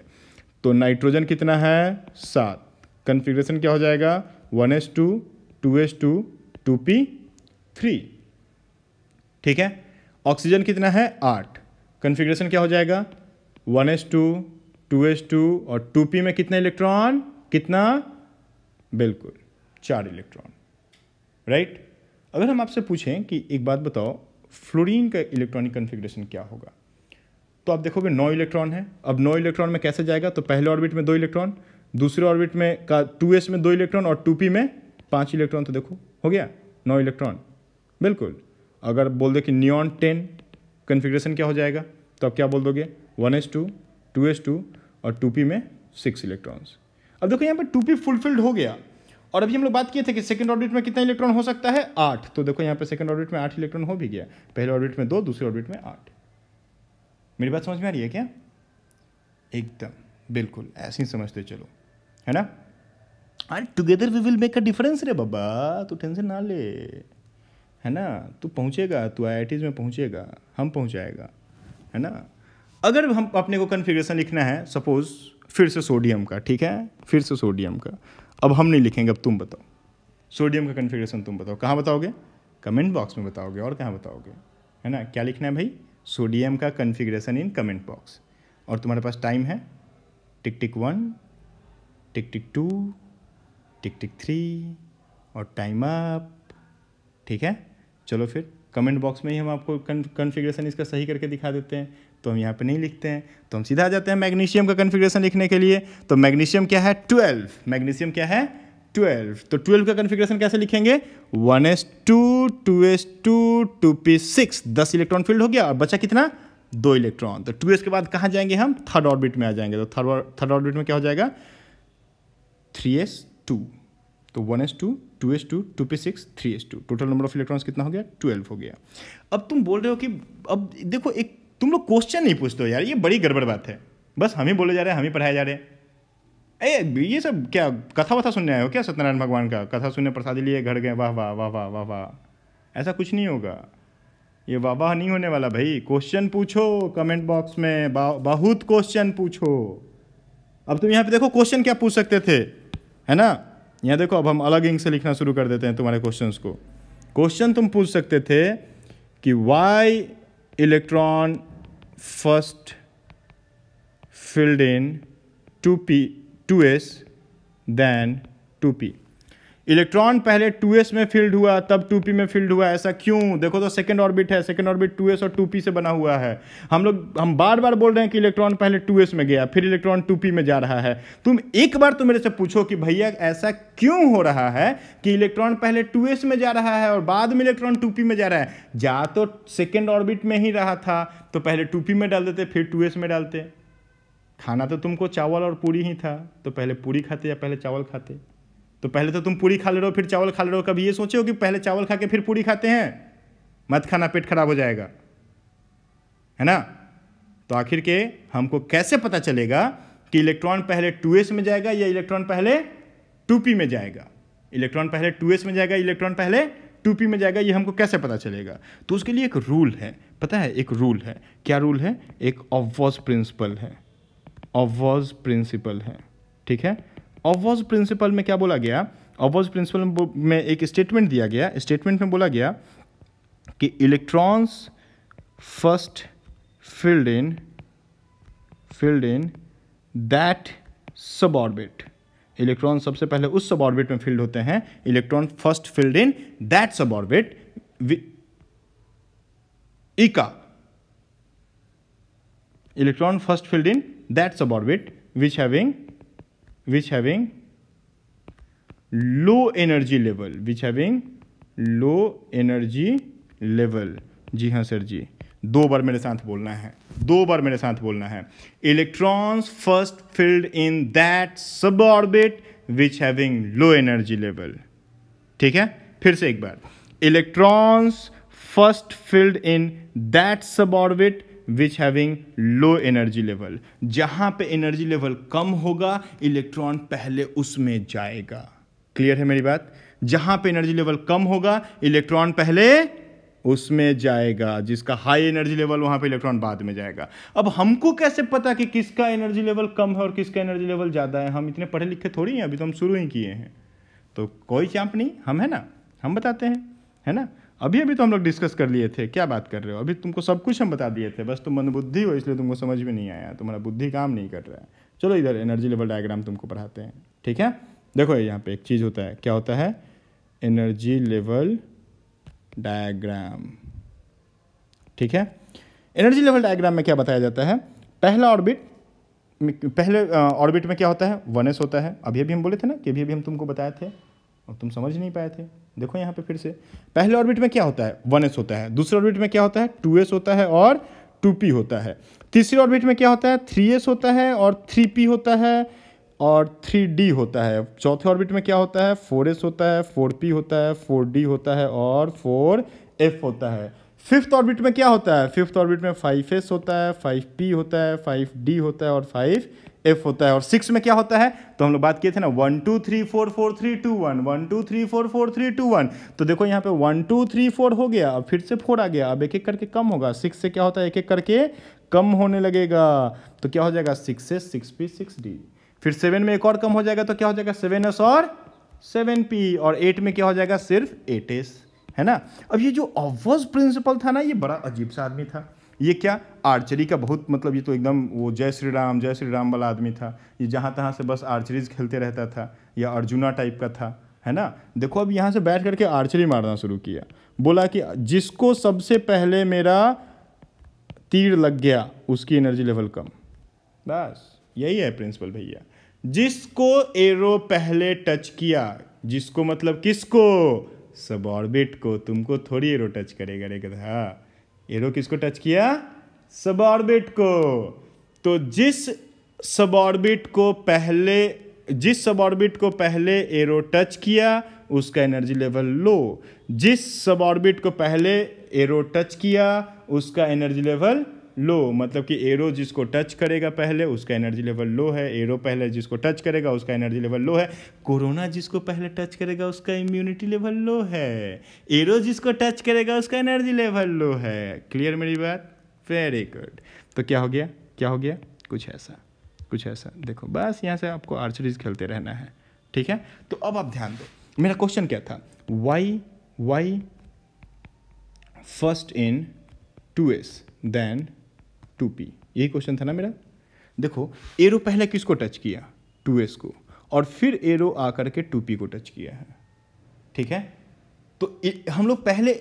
S1: तो नाइट्रोजन कितना है सात कन्फिग्रेशन क्या हो जाएगा one S two two S two two P three ठीक है ऑक्सीजन कितना है आठ कन्फिग्रेशन क्या हो जाएगा one S two two S two और टू पी में कितने इलेक्ट्रॉन कितना बिल्कुल चार इलेक्ट्रॉन राइट अगर हम आपसे पूछें कि एक बात बताओ फ्लोरीन का इलेक्ट्रॉनिक कन्फिग्रेशन क्या होगा तो आप देखोगे नौ इलेक्ट्रॉन है अब नौ इलेक्ट्रॉन में कैसे जाएगा तो पहले ऑर्बिट में दो इलेक्ट्रॉन दूसरे ऑर्बिट में का टू एस में दो इलेक्ट्रॉन और टू पी में पाँच इलेक्ट्रॉन तो देखो हो गया नौ इलेक्ट्रॉन बिल्कुल अगर बोल दो कि नियॉन टेन कन्फिग्रेशन क्या हो जाएगा तो आप क्या बोल दोगे one S two two S two और टू पी में सिक्स इलेक्ट्रॉन्स अब देखो यहाँ पर टू पी फुलफिल्ड हो गया और अभी हम लोग बात किए थे कि सेकंड ऑर्बिट में कितना इलेक्ट्रॉन हो सकता है आठ तो देखो यहाँ पर सेकंड ऑर्बिट में आठ इलेक्ट्रॉन हो भी गया पहले ऑर्बिट में दो दूसरे ऑर्बिट में आठ मेरी बात समझ में आ रही है क्या एकदम बिल्कुल ऐसे ही समझते चलो है ना अरे together we will make a difference रे बाबा तू टेंशन ना ले है ना तू पहुँचेगा तू आई में पहुँचेगा हम पहुँचाएगा है ना अगर हम अपने को कन्फिग्रेशन लिखना है सपोज़ फिर से सोडियम का ठीक है फिर से सोडियम का अब हम नहीं लिखेंगे अब तुम बताओ सोडियम का कन्फिग्रेशन तुम बताओ कहाँ बताओगे कमेंट बॉक्स में बताओगे और कहाँ बताओगे है ना क्या लिखना है भाई सोडियम का कन्फिग्रेशन इन कमेंट बॉक्स और तुम्हारे पास टाइम है tick tick one tick tick two tick tick three और टाइम अप ठीक है चलो फिर कमेंट बॉक्स में ही हम आपको कन्फिग्रेशन इसका सही करके दिखा देते हैं तो हम यहाँ पे नहीं लिखते हैं तो हम सीधा आ जाते हैं मैग्नीशियम का कन्फिग्रेशन लिखने के लिए तो मैग्नीशियम क्या है ट्वेल्व मैग्नीशियम क्या है ट्वेल्व तो ट्वेल्व का कन्फिग्रेशन कैसे लिखेंगे one S two two S two two P six दस इलेक्ट्रॉन फील्ड हो गया और बचा कितना दो इलेक्ट्रॉन तो टू एस के बाद कहाँ जाएंगे हम थर्ड ऑर्बिट में आ जाएंगे तो थर्ड थर्ड ऑर्बिट में क्या हो जाएगा थ्री एस टू तो one S two two S two two P six three S two total number of electrons कितना हो गया ट्वेल्व हो गया अब तुम बोल रहे हो कि अब देखो एक तुम लोग क्वेश्चन नहीं पूछते हो यार ये बड़ी गड़बड़ बात है बस हम ही बोले जा रहे हैं हम ही पढ़ाए जा रहे हैं ए ये सब क्या कथा वथा सुनने आए हो क्या सत्यनारायण भगवान का कथा सुनने प्रसाद लिए घर गए वाह वाह वाह वाह वाह वाह ऐसा कुछ नहीं होगा ये वाह वाह नहीं होने वाला भाई क्वेश्चन पूछो कमेंट बॉक्स में बहुत क्वेश्चन पूछो अब तुम यहाँ पे देखो क्वेश्चन क्या पूछ सकते थे है ना यहाँ देखो अब हम अलग इंक से लिखना शुरू कर देते हैं तुम्हारे क्वेश्चन को क्वेश्चन तुम पूछ सकते थे कि why electron first filled in two P two S then two P electron पहले 2s में फील्ड हुआ तब 2p में फील्ड हुआ ऐसा क्यों देखो तो सेकेंड ऑर्बिट है सेकेंड ऑर्बिट 2s और 2p से बना हुआ है हम लोग हम बार बार बोल रहे हैं कि इलेक्ट्रॉन पहले 2s में गया फिर इलेक्ट्रॉन 2p में जा रहा है तुम एक बार तो मेरे से पूछो कि भैया ऐसा क्यों हो रहा है कि इलेक्ट्रॉन पहले 2s में जा रहा है और बाद में इलेक्ट्रॉन टू में जा रहा है जा तो सेकेंड ऑर्बिट में ही रहा था तो पहले टू में डाल देते फिर टू में डालते खाना तो तुमको चावल और पूरी ही था तो पहले पूरी खाते या पहले चावल खाते तो पहले तो तुम पूरी खा ले रहे हो फिर चावल खा ले रहे हो कभी ये सोचे हो कि पहले चावल खा के फिर पूरी खाते हैं मत खाना पेट खराब हो जाएगा है ना तो आखिर के हमको कैसे पता चलेगा कि इलेक्ट्रॉन पहले 2s में जाएगा या इलेक्ट्रॉन पहले 2p में जाएगा इलेक्ट्रॉन पहले 2s में जाएगा इलेक्ट्रॉन पहले 2p में जाएगा ये हमको कैसे पता चलेगा तो उसके लिए एक रूल है पता है एक रूल है क्या रूल है एक ऑब्वॉज प्रिंसिपल है ऑब्वॉज प्रिंसिपल है ठीक है ऑवॉज प्रिंसिपल में क्या बोला गया ऑवॉज प्रिंसिपल में एक स्टेटमेंट दिया गया स्टेटमेंट में बोला गया कि electrons first filled in filled in that sub orbit electron सबसे पहले उस सब ऑर्बिट में फील्ड होते हैं electron first filled in that orbit इका electron first filled in that orbit which having which having low energy level which having low energy level जी हाँ sir जी दो बार मेरे साथ बोलना है दो बार मेरे साथ बोलना है electrons first filled in that sub orbit which having low energy level ठीक है फिर से एक बार electrons first filled in that sub orbit which having low energy level जहां पे एनर्जी लेवल कम होगा इलेक्ट्रॉन पहले उसमें जाएगा क्लियर है मेरी बात जहां पे एनर्जी लेवल कम होगा इलेक्ट्रॉन पहले उसमें जाएगा जिसका हाई एनर्जी लेवल वहां पे इलेक्ट्रॉन बाद में जाएगा अब हमको कैसे पता कि किसका एनर्जी लेवल कम है और किसका एनर्जी लेवल ज़्यादा है हम इतने पढ़े लिखे थोड़ी हैं अभी तो हम शुरू ही किए हैं तो कोई चांप नहीं हम है ना हम बताते हैं है ना अभी अभी तो हम लोग डिस्कस कर लिए थे क्या बात कर रहे हो अभी तुमको सब कुछ हम बता दिए थे बस तुम मनबुद्धि हो इसलिए तुमको समझ में नहीं आया तुम्हारा बुद्धि काम नहीं कर रहा है चलो इधर एनर्जी लेवल डायग्राम तुमको पढ़ाते हैं ठीक है देखो यहाँ पे एक चीज़ होता है क्या होता है एनर्जी लेवल डायग्राम ठीक है एनर्जी लेवल डायग्राम में क्या बताया जाता है पहला ऑर्बिट पहले ऑर्बिट में क्या होता है वन एस होता है अभी अभी हम बोले थे ना कि अभी अभी हम तुमको बताए थे और तुम समझ नहीं पाए थे देखो यहाँ पे फिर से पहले ऑर्बिट में क्या होता है वन एस होता है दूसरे ऑर्बिट में क्या होता है टू एस होता है और टू पी होता है तीसरे ऑर्बिट में क्या होता है थ्री एस होता है और थ्री पी होता है और थ्री डी होता है चौथे ऑर्बिट में क्या होता है फोर एस होता है फोर पी होता है फोर डी होता है और फोर एफ होता है फिफ्थ ऑर्बिट में क्या होता है फिफ्थ ऑर्बिट में फाइव एस होता है फाइव पी होता है फाइव डी होता है और फाइव एफ होता है और सिक्स में क्या होता है तो हम लोग बात किए थे ना one two three four four three two one one two three four four three two one तो देखो यहाँ पे वन टू थ्री फोर हो गया अब फिर से फोर आ गया अब एक एक करके कम होगा सिक्स से क्या होता है एक एक करके कम होने लगेगा तो क्या हो जाएगा सिक्स से सिक्स पी सिक्स डी फिर सेवन में एक और कम हो जाएगा तो क्या हो जाएगा सेवन एस और सेवन पी और एट में क्या हो जाएगा सिर्फ एट एस है ना अब ये जो ऑवर्स प्रिंसिपल था ना ये बड़ा अजीब सा आदमी था ये क्या आर्चरी का बहुत मतलब ये तो एकदम वो जय श्री राम जय श्री राम वाला आदमी था ये जहाँ तहाँ से बस आर्चरीज खेलते रहता था या अर्जुना टाइप का था है ना देखो अब यहाँ से बैठ करके आर्चरी मारना शुरू किया बोला कि जिसको सबसे पहले मेरा तीर लग गया उसकी एनर्जी लेवल कम बस यही है प्रिंसिपल भैया जिसको एरो पहले टच किया जिसको मतलब किसको सब ऑर्बिट को तुमको थोड़ी एरो टच करेगा रे गधा एरो किसको टच किया ऑर्बिट को तो जिस सब ऑर्बिट को पहले जिस सब ऑर्बिट को पहले एरो टच किया उसका एनर्जी लेवल लो जिस सब ऑर्बिट को पहले एरो टच किया उसका एनर्जी लेवल लो मतलब कि एरो जिसको टच करेगा पहले उसका एनर्जी लेवल लो है एरो पहले जिसको टच करेगा उसका एनर्जी लेवल लो है कोरोना जिसको पहले टच करेगा उसका इम्यूनिटी लेवल लो है एरो जिसको टच करेगा उसका एनर्जी लेवल लो है क्लियर मेरी बात वेरी गुड तो क्या हो गया क्या हो गया कुछ ऐसा कुछ ऐसा देखो बस यहाँ से आपको आर्चरीज खेलते रहना है ठीक है तो अब आप ध्यान दो मेरा क्वेश्चन क्या था why why first in two S then two P यही क्वेश्चन था ना मेरा देखो एरो पहले किसको टच किया टू एस को और फिर एरो आकर के टू पी को टच किया है ठीक है तो हम लोग पहले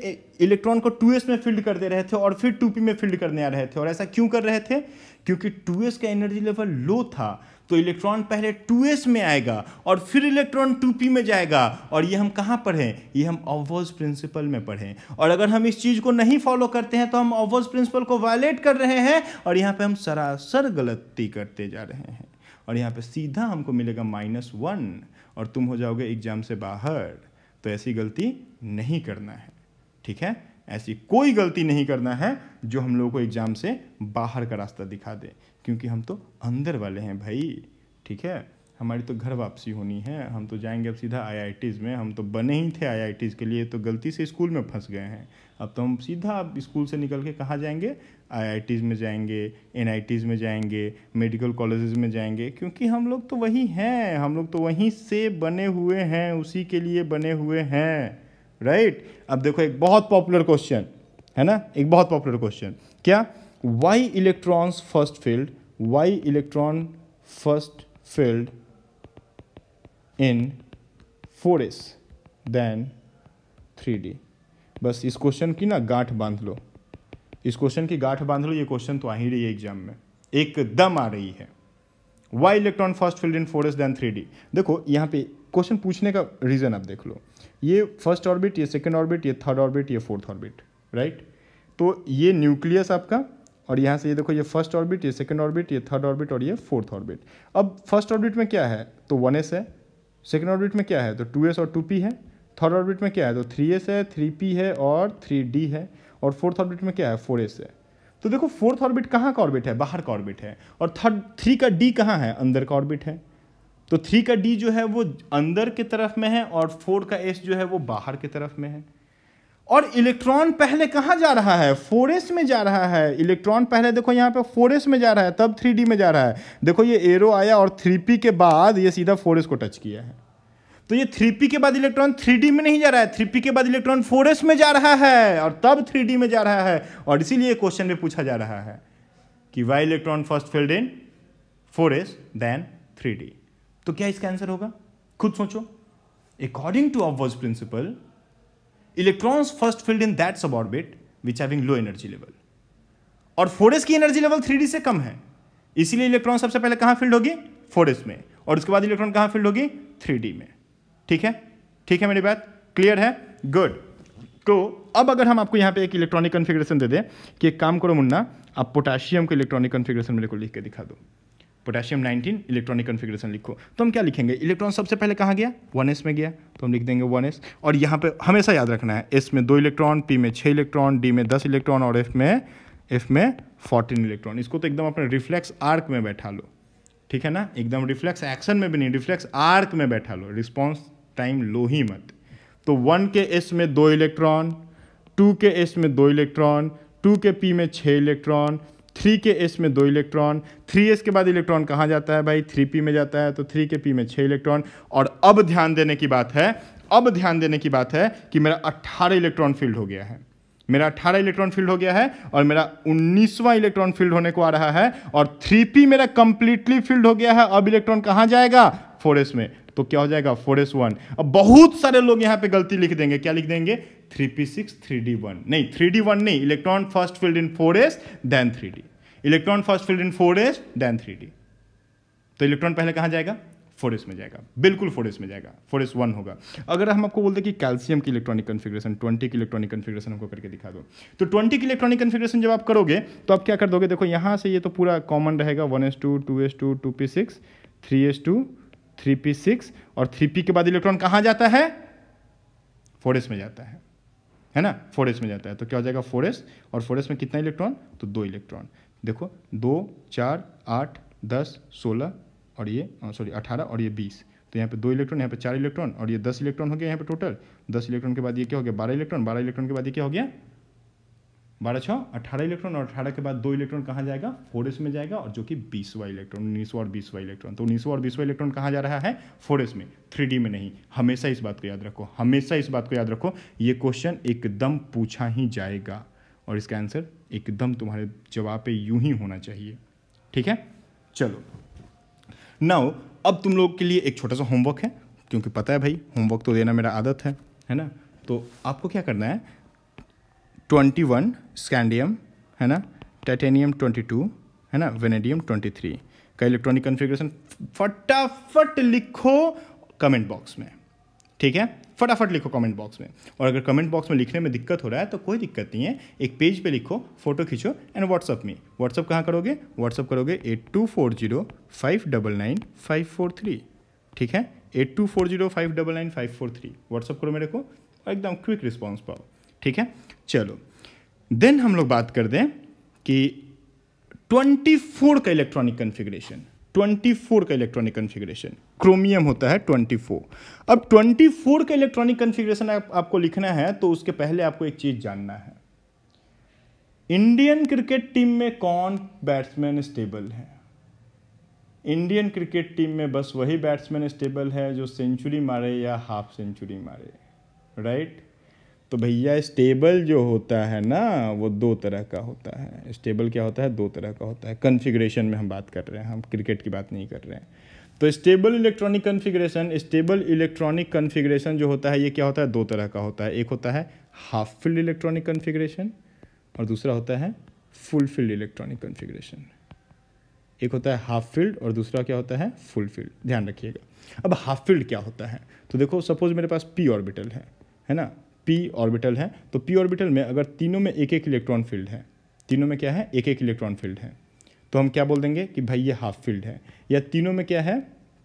S1: इलेक्ट्रॉन को 2s में फील्ड कर दे रहे थे और फिर 2p में फील्ड करने आ रहे थे और ऐसा क्यों कर रहे थे क्योंकि 2s का एनर्जी लेवल लो था तो इलेक्ट्रॉन पहले 2s में आएगा और फिर इलेक्ट्रॉन 2p में जाएगा और ये हम कहाँ पढ़ें ये हम ऑवोज प्रिंसिपल में पढ़ें और अगर हम इस चीज़ को नहीं फॉलो करते हैं तो हम ऑवोज प्रिंसिपल को वायलेट कर रहे हैं और यहाँ पर हम सरासर गलती करते जा रहे हैं और यहाँ पर सीधा हमको मिलेगा माइनस वन और तुम हो जाओगे एग्जाम से बाहर तो ऐसी गलती नहीं करना है ठीक है ऐसी कोई गलती नहीं करना है जो हम लोगों को एग्ज़ाम से बाहर का रास्ता दिखा दे क्योंकि हम तो अंदर वाले हैं भाई ठीक है हमारी तो घर वापसी होनी है हम तो जाएंगे अब सीधा आई में हम तो बने ही थे आई के लिए तो गलती से स्कूल में फंस गए हैं अब तो हम सीधा अब स्कूल से निकल के कहाँ जाएंगे आई में जाएंगे एन में जाएंगे मेडिकल कॉलेजेस में जाएंगे क्योंकि हम लोग तो वही हैं हम लोग तो वहीं से बने हुए हैं उसी के लिए बने हुए हैं राइट अब देखो एक बहुत पॉपुलर क्वेश्चन है ना एक बहुत पॉपुलर क्वेश्चन क्या y electrons first filled y electron first filled in 4s then 3d बस इस क्वेश्चन की ना गांठ बांध लो इस क्वेश्चन की गांठ बांध लो ये क्वेश्चन तो आ ही रही है एग्जाम में एकदम आ रही है why electron first filled in four S than three D देखो यहाँ पे क्वेश्चन पूछने का रीज़न आप देख लो ये फर्स्ट ऑर्बिट ये सेकेंड ऑर्बिट ये थर्ड ऑर्बिट ये फोर्थ ऑर्बिट राइट तो ये न्यूक्लियस आपका और यहाँ से ये देखो ये फर्स्ट ऑर्बिट ये सेकेंड ऑर्बिट ये थर्ड ऑर्बिट और ये फोर्थ ऑर्बिट अब फर्स्ट ऑर्बिट में क्या है तो वन एस है सेकेंड ऑर्बिट में क्या है तो टू एस और टू पी है थर्ड ऑर्बिट में क्या है तो थ्री एस है थ्री पी है और थ्री डी है और फोर्थ ऑर्बिट में क्या है फोर है तो देखो फोर्थ ऑर्बिट कहाँ का ऑर्बिट है बाहर का ऑर्बिट है और थर्ड थ्री का डी कहाँ है अंदर का ऑर्बिट है तो थ्री का डी जो है वो अंदर की तरफ में है और फोर का एस जो है वो बाहर की तरफ में है और इलेक्ट्रॉन पहले कहाँ जा रहा है फोरेस में जा रहा है इलेक्ट्रॉन पहले देखो यहाँ पे फोरेस में जा रहा है तब थ्री में जा रहा है देखो ये एरो आया और थ्री के बाद ये सीधा फोरेस को टच किया है तो ये थ्री के बाद इलेक्ट्रॉन थ्री में नहीं जा रहा है थ्री के बाद इलेक्ट्रॉन फोरेस में जा रहा है और तब थ्री में जा रहा है और इसीलिए क्वेश्चन में पूछा जा रहा है कि why electron first filled in four s then three तो क्या इसका आंसर होगा खुद सोचो according to ours principle first filled in that sub orbit which having low energy level और फोरेस की एनर्जी लेवल थ्री से कम है इसीलिए इलेक्ट्रॉन सबसे पहले कहाँ फील्ड होगी फोरेस में और उसके बाद इलेक्ट्रॉन कहाँ फील्ड होगी थ्री में ठीक है ठीक है मेरी बात क्लियर है गुड तो अब अगर हम आपको यहाँ पे एक इलेक्ट्रॉनिक कन्फिग्रेशन दे दें कि एक काम करो मुन्ना आप पोटेशियम को इलेक्ट्रॉनिक कन्फिग्रेशन मेरे को लिख के दिखा दो पोटेशियम नाइनटीन इलेक्ट्रॉनिक कन्फिग्रेशन लिखो तो हम क्या लिखेंगे इलेक्ट्रॉन सबसे पहले कहाँ गया वन एस में गया तो हम लिख देंगे वन एस और यहाँ पे हमेशा याद रखना है एस में दो इलेक्ट्रॉन पी में छः इलेक्ट्रॉन डी में दस इलेक्ट्रॉन और एफ में एफ में फोर्टीन इलेक्ट्रॉन इसको तो एकदम अपने रिफ्लेक्स आर्क में बैठा लो ठीक है ना एकदम रिफ्लेक्स एक्शन में भी नहीं रिफ्लेक्स आर्क में बैठा लो रिस्पॉन्स टाइम लो ही मत तो वन के एस में दो इलेक्ट्रॉन टू के एस में दो इलेक्ट्रॉन टू के पी में छः इलेक्ट्रॉन थ्री के एस में दो इलेक्ट्रॉन थ्री एस के बाद इलेक्ट्रॉन कहाँ जाता है भाई थ्री पी में जाता है तो थ्री के पी में छः इलेक्ट्रॉन और अब ध्यान देने की बात है अब ध्यान देने की बात है कि मेरा अट्ठारह इलेक्ट्रॉन फील्ड हो गया है मेरा अट्ठारह इलेक्ट्रॉन फील्ड हो गया है और मेरा उन्नीसवां इलेक्ट्रॉन फील्ड होने को आ रहा है और थ्री पी मेरा कंप्लीटली फील्ड हो गया है अब इलेक्ट्रॉन कहाँ जाएगा फोर एस में तो क्या हो जाएगा फोर एस वन अब बहुत सारे लोग यहाँ पे गलती लिख देंगे क्या लिख देंगे three p six three d one नहीं थ्री डी वन नहीं electron first filled in four s then three d electron first filled in four s then three d तो इलेक्ट्रॉन पहले कहाँ जाएगा फोर में जाएगा बिल्कुल फोर में जाएगा फोर एस वन होगा अगर हम आपको बोलते कि कैल्शियम की इलेक्ट्रॉनिक कन्फिग्रेशन ट्वेंटी की इलेक्ट्रॉनिक कन्फिग्रेशन हमको करके दिखा दो तो ट्वेंटी की इलेक्ट्रॉनिक कन्फिग्रेशन जब आप करोगे तो आप क्या कर दोगे देखो यहाँ से ये तो पूरा कॉमन रहेगा one S two two S two two P six three S to three p six और थ्री पी के बाद इलेक्ट्रॉन कहाँ जाता है फोर में जाता है है ना फोर में जाता है तो क्या हो जाएगा फोर और फोर में कितना इलेक्ट्रॉन तो दो इलेक्ट्रॉन देखो दो चार आठ दस सोलह और ये सॉरी अठारह और ये बीस तो यहाँ पे दो इलेक्ट्रॉन यहाँ पे चार इलेक्ट्रॉन और ये दस इलेक्ट्रॉन हो गया यहाँ पे टोटल दस इलेक्ट्रॉन के बाद ये क्या हो गया बारह इलेक्ट्रॉन बारह इलेक्ट्रॉन के बाद ये क्या हो गया बारह छः अठारह इलेक्ट्रॉन और अठारह के बाद दो इलेक्ट्रॉन कहाँ जाएगा फोर में जाएगा और जो कि बीसवा इलेक्ट्रॉन उन्नीसवा और बीसवा इलेक्ट्रॉन तो उन्नीसवा और बीसवा इलेक्ट्रॉन कहाँ जा रहा है फोर में थ्री में नहीं हमेशा इस बात को याद रखो हमेशा इस बात को याद रखो ये क्वेश्चन एकदम पूछा ही जाएगा और इसका आंसर एकदम तुम्हारे जवाब पे यूं ही होना चाहिए ठीक है चलो नाउ अब तुम लोग के लिए एक छोटा सा होमवर्क है क्योंकि पता है भाई होमवर्क तो देना मेरा आदत है है ना तो आपको क्या करना है ट्वेंटी वन स्कैंडियम है ना टाइटेनियम ट्वेंटी टू है ना वेनेडियम ट्वेंटी थ्री का इलेक्ट्रॉनिक कन्फिग्रेशन फटाफट लिखो कमेंट बॉक्स में ठीक है फटाफट लिखो कमेंट बॉक्स में और अगर कमेंट बॉक्स में लिखने में दिक्कत हो रहा है तो कोई दिक्कत नहीं है एक पेज पे लिखो फोटो खींचो एंड व्हाट्सअप में व्हाट्सअप कहाँ करोगे व्हाट्सअप करोगे eight two four zero five double nine five four three ठीक है eight two four zero five double nine five four three WhatsApp करो मेरे को और एकदम क्विक रिस्पॉन्स पाओ ठीक है चलो देन हम लोग बात कर दें कि 24 का इलेक्ट्रॉनिक कन्फिग्रेशन 24 का इलेक्ट्रॉनिक कन्फिग्रेशन क्रोमियम होता है 24 अब 24 का इलेक्ट्रॉनिक कन्फिग्रेशन आप, आपको लिखना है तो उसके पहले आपको एक चीज जानना है इंडियन क्रिकेट टीम में कौन बैट्समैन स्टेबल है इंडियन क्रिकेट टीम में बस वही बैट्समैन स्टेबल है जो सेंचुरी मारे या हाफ सेंचुरी मारे राइट right? तो भैया स्टेबल जो होता है ना वो दो तरह का होता है स्टेबल क्या होता है दो तरह का होता है कन्फिग्रेशन में हम बात कर रहे हैं हम क्रिकेट की बात नहीं कर रहे हैं तो stable electronic configuration stable electronic configuration जो होता है ये क्या होता है दो तरह का होता है एक होता है हाफ फील्ड इलेक्ट्रॉनिक कन्फिग्रेशन और दूसरा होता है फुल फील्ड इलेक्ट्रॉनिक कन्फिग्रेशन एक होता है हाफ फील्ड और दूसरा क्या होता है फुल फील्ड ध्यान रखिएगा अब हाफ फील्ड क्या होता है तो देखो सपोज मेरे पास पी ऑर्बिटल है है ना पी ऑर्बिटल है तो पी ऑर्बिटल में अगर तीनों में एक एक इलेक्ट्रॉन फील्ड है तीनों में क्या है एक एक इलेक्ट्रॉन फील्ड है तो हम क्या बोल देंगे कि भाई ये हाफ फील्ड है या तीनों में क्या है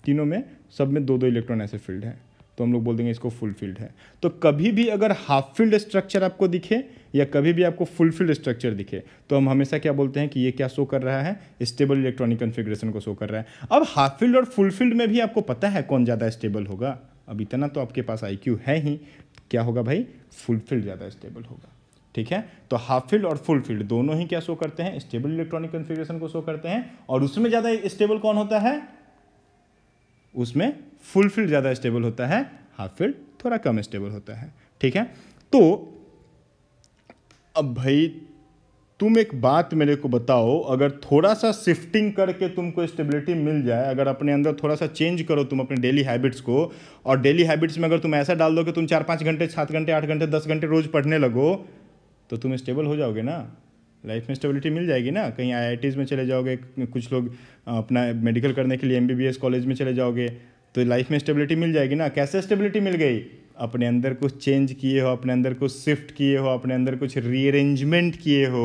S1: तीनों में सब में दो दो इलेक्ट्रॉन ऐसे फील्ड है तो हम लोग बोल देंगे इसको फुल फील्ड है तो कभी भी अगर हाफ फील्ड स्ट्रक्चर आपको दिखे या कभी भी आपको फुल फील्ड स्ट्रक्चर दिखे तो हम हमेशा क्या बोलते हैं कि ये क्या शो कर रहा है स्टेबल इलेक्ट्रॉनिक कन्फिग्रेशन को शो कर रहा है अब हाफ फील्ड और फुल फील्ड में भी आपको पता है कौन ज़्यादा स्टेबल होगा अब इतना तो आपके पास आई है ही क्या होगा भाई फुलफिल्ड ज़्यादा स्टेबल होगा ठीक है तो हाफ फील्ड और फुल फील्ड दोनों ही क्या शो करते हैं स्टेबल इलेक्ट्रॉनिक कॉन्फ़िगरेशन को शो करते हैं और उसमें ज़्यादा स्टेबल कौन होता है उसमें फुल फील्ड ज़्यादा स्टेबल होता है हाफ फील्ड थोड़ा कम स्टेबल होता है ठीक है तो अब भाई तुम एक बात मेरे को बताओ अगर थोड़ा सा शिफ्टिंग करके तुमको स्टेबिलिटी मिल जाए अगर अपने अंदर थोड़ा सा चेंज करो तुम अपने डेली हैबिट्स को और डेली हैबिट्स में अगर तुम ऐसा डाल दो कि तुम चार पाँच घंटे सात घंटे आठ घंटे दस घंटे रोज़ पढ़ने लगो तो तुम स्टेबल हो जाओगे ना लाइफ में स्टेबिलिटी मिल जाएगी ना कहीं आई में चले जाओगे कुछ लोग अपना मेडिकल करने के लिए एम कॉलेज में चले जाओगे तो लाइफ में स्टेबिलिटी मिल जाएगी ना कैसे स्टेबिलिटी मिल गई अपने अंदर कुछ चेंज किए हो अपने अंदर कुछ शिफ्ट किए हो अपने अंदर कुछ रीअरेंजमेंट किए हो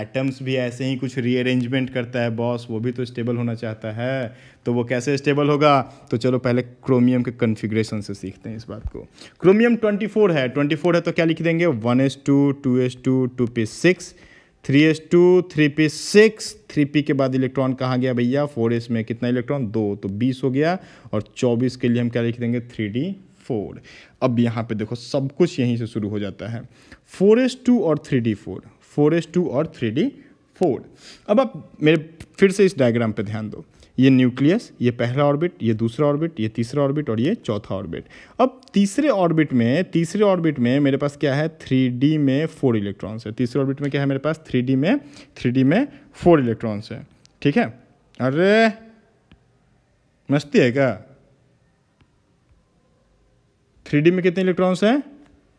S1: एटम्स भी ऐसे ही कुछ रीअरेंजमेंट करता है बॉस वो भी तो स्टेबल होना चाहता है तो वो कैसे स्टेबल होगा तो चलो पहले क्रोमियम के कन्फिग्रेशन से सीखते हैं इस बात को क्रोमियम 24 है 24 है तो क्या लिख देंगे one S two two S two two P six three S to three p six three p के बाद इलेक्ट्रॉन कहाँ गया भैया फोर एस में कितना इलेक्ट्रॉन दो तो बीस हो गया और चौबीस के लिए हम क्या लिख देंगे थ्री डी फोर अब यहाँ पे देखो सब कुछ यहीं से शुरू हो जाता है फोर एस टू और three d four four s two और थ्री डी फोर अब आप मेरे फिर से इस डायग्राम पे ध्यान दो ये न्यूक्लियस ये पहला ऑर्बिट ये दूसरा ऑर्बिट ये तीसरा ऑर्बिट और ये चौथा ऑर्बिट अब तीसरे ऑर्बिट में तीसरे ऑर्बिट में मेरे पास क्या है थ्री में फोर इलेक्ट्रॉन्स है तीसरे ऑर्बिट में क्या है मेरे पास थ्री में थ्री में फोर इलेक्ट्रॉन्स है ठीक है अरे मस्ती है क्या थ्री में कितने इलेक्ट्रॉन्स हैं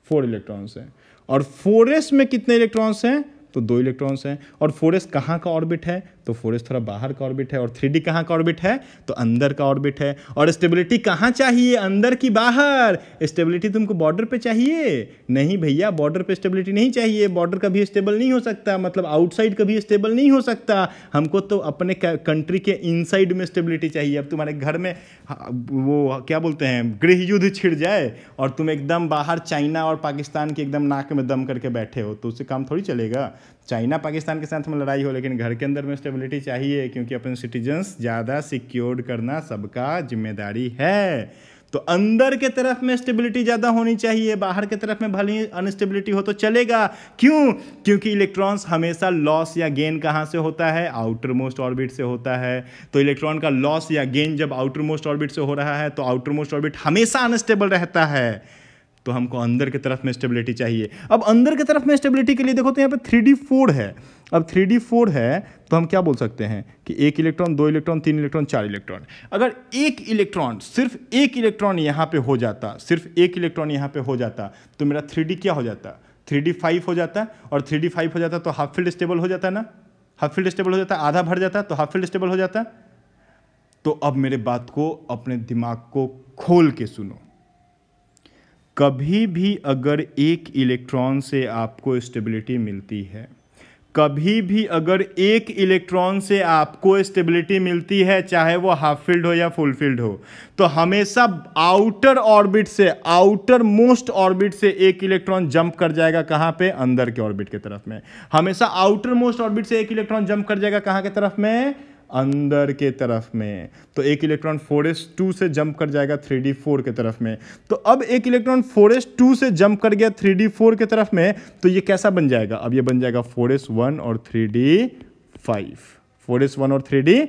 S1: फोर इलेक्ट्रॉन्स हैं और फोर में कितने इलेक्ट्रॉन्स हैं तो दो इलेक्ट्रॉन्स हैं और फोर एस कहाँ का ऑर्बिट है तो फोर थोड़ा बाहर का ऑर्बिट है और थ्री डी कहाँ का ऑर्बिट है तो अंदर का ऑर्बिट है और स्टेबिलिटी कहाँ चाहिए अंदर की बाहर स्टेबिलिटी तुमको बॉर्डर पे चाहिए नहीं भैया बॉर्डर पे स्टेबिलिटी नहीं चाहिए बॉर्डर कभी स्टेबल नहीं हो सकता मतलब आउटसाइड कभी स्टेबल नहीं हो सकता हमको तो अपने कंट्री के इनसाइड में स्टेबिलिटी चाहिए अब तुम्हारे घर में हाँ, वो क्या बोलते हैं गृह युद्ध छिड़ जाए और तुम एकदम बाहर चाइना और पाकिस्तान के एकदम नाक में दम करके बैठे हो तो उससे काम थोड़ी चलेगा चाइना पाकिस्तान के साथ में लड़ाई हो लेकिन घर के अंदर में स्टेबिलिटी चाहिए क्योंकि अपन सिटीजन्स ज़्यादा सिक्योर्ड करना सबका जिम्मेदारी है तो अंदर के तरफ में स्टेबिलिटी ज़्यादा होनी चाहिए बाहर के तरफ में भले ही अनस्टेबिलिटी हो तो चलेगा क्यों क्योंकि इलेक्ट्रॉन्स हमेशा लॉस या गेन कहाँ से होता है आउटर मोस्ट ऑर्बिट से होता है तो इलेक्ट्रॉन का लॉस या गेन जब आउटर मोस्ट ऑर्बिट से हो रहा है तो आउटर मोस्ट ऑर्बिट हमेशा अनस्टेबल रहता है तो हमको अंदर की तरफ में स्टेबिलिटी चाहिए अब अंदर की तरफ में स्टेबिलिटी के लिए देखो तो यहाँ पर थ्री डी फोर है अब थ्री डी फोर है तो हम क्या बोल सकते हैं कि एक इलेक्ट्रॉन दो इलेक्ट्रॉन तीन इलेक्ट्रॉन चार इलेक्ट्रॉन अगर एक इलेक्ट्रॉन सिर्फ एक इलेक्ट्रॉन यहाँ पे हो जाता सिर्फ एक इलेक्ट्रॉन यहाँ पे हो जाता तो मेरा थ्री डी क्या हो जाता थ्री डी फाइव हो जाता और थ्री डी फाइव हो जाता तो हाफ फील्ड स्टेबल हो जाता ना हाफ फील्ड स्टेबल हो जाता आधा भर जाता तो हाफ फील्ड स्टेबल हो जाता तो अब मेरे बात को अपने दिमाग को खोल के सुनो कभी भी अगर एक इलेक्ट्रॉन से आपको स्टेबिलिटी मिलती है कभी भी अगर एक इलेक्ट्रॉन से आपको स्टेबिलिटी मिलती है चाहे वो हाफ फील्ड हो या फुल फील्ड हो तो हमेशा आउटर ऑर्बिट से आउटर मोस्ट ऑर्बिट से एक इलेक्ट्रॉन जंप कर जाएगा कहाँ पे अंदर के ऑर्बिट के तरफ में हमेशा आउटर मोस्ट ऑर्बिट से एक इलेक्ट्रॉन जंप कर जाएगा कहाँ के तरफ में अंदर के तरफ में तो एक इलेक्ट्रॉन फोरेस्ट टू से जंप कर जाएगा थ्री डी फोर के तरफ में तो अब एक इलेक्ट्रॉन फोरेस्ट टू से जंप कर गया थ्री डी फोर के तरफ में तो ये कैसा बन जाएगा अब ये बन जाएगा फोरेस्ट वन और three d five four s one और थ्री डी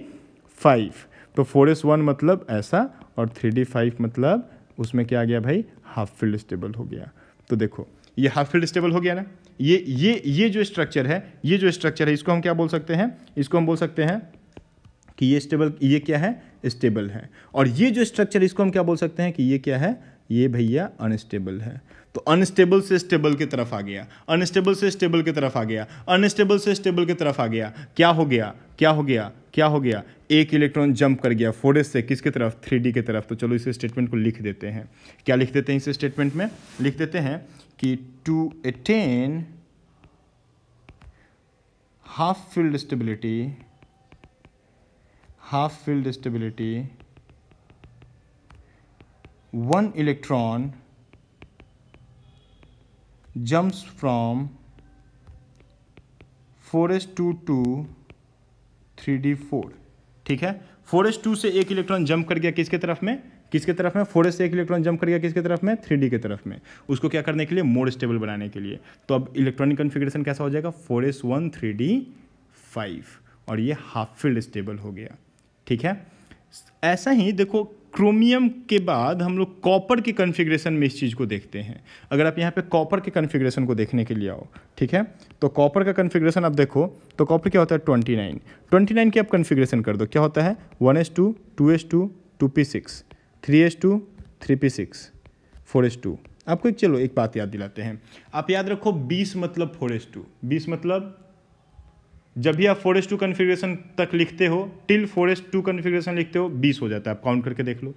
S1: फाइव तो फोरेस्ट वन मतलब ऐसा और थ्री डी फाइव मतलब उसमें क्या आ गया भाई हाफ फील्ड स्टेबल हो गया तो देखो ये हाफ फील्ड स्टेबल हो गया ना ये ये ये जो स्ट्रक्चर है ये जो स्ट्रक्चर है इसको हम क्या बोल सकते हैं इसको हम बोल सकते हैं कि ये स्टेबल ये क्या है स्टेबल है और ये जो स्ट्रक्चर इसको हम क्या बोल सकते हैं कि ये क्या है ये भैया अनस्टेबल है तो अनस्टेबल से स्टेबल की तरफ आ गया अनस्टेबल से स्टेबल की तरफ आ गया अनस्टेबल से स्टेबल की तरफ आ गया क्या हो गया क्या हो गया क्या हो गया एक इलेक्ट्रॉन जंप कर गया फोर से किसकी तरफ थ्री डी की तरफ तो चलो इस स्टेटमेंट को लिख देते हैं क्या लिख देते हैं इस स्टेटमेंट में लिख देते हैं कि to attain half filled stability half filled stability one electron jumps from 4s2 to 3d4 ठीक है 4s2 से एक इलेक्ट्रॉन जंप कर गया किसके तरफ में किसके तरफ में 4s से एक इलेक्ट्रॉन जंप कर गया किसके तरफ में थ्री के तरफ में उसको क्या करने के लिए मोर स्टेबल बनाने के लिए तो अब इलेक्ट्रॉनिक कॉन्फ़िगरेशन कैसा हो जाएगा 4s1 s one three d five और ये हाफ फील्ड स्टेबल हो गया ठीक है ऐसा ही देखो क्रोमियम के बाद हम लोग कॉपर के कन्फिग्रेशन में इस चीज़ को देखते हैं अगर आप यहाँ पे कॉपर के कन्फिग्रेशन को देखने के लिए आओ ठीक है तो कॉपर का कन्फिग्रेशन आप देखो तो कॉपर क्या होता है ट्वेंटी नाइन ट्वेंटी नाइन की आप कन्फिग्रेशन कर दो क्या होता है one S two two S two two P six three S to three p six four s two आपको एक चलो एक बात याद दिलाते हैं आप याद रखो बीस मतलब फोर एस टू बीस मतलब जब भी आप फोर एस टू कन्फिग्रेशन तक लिखते हो till four s two configuration लिखते हो बीस हो जाता है आप काउंट करके देख लो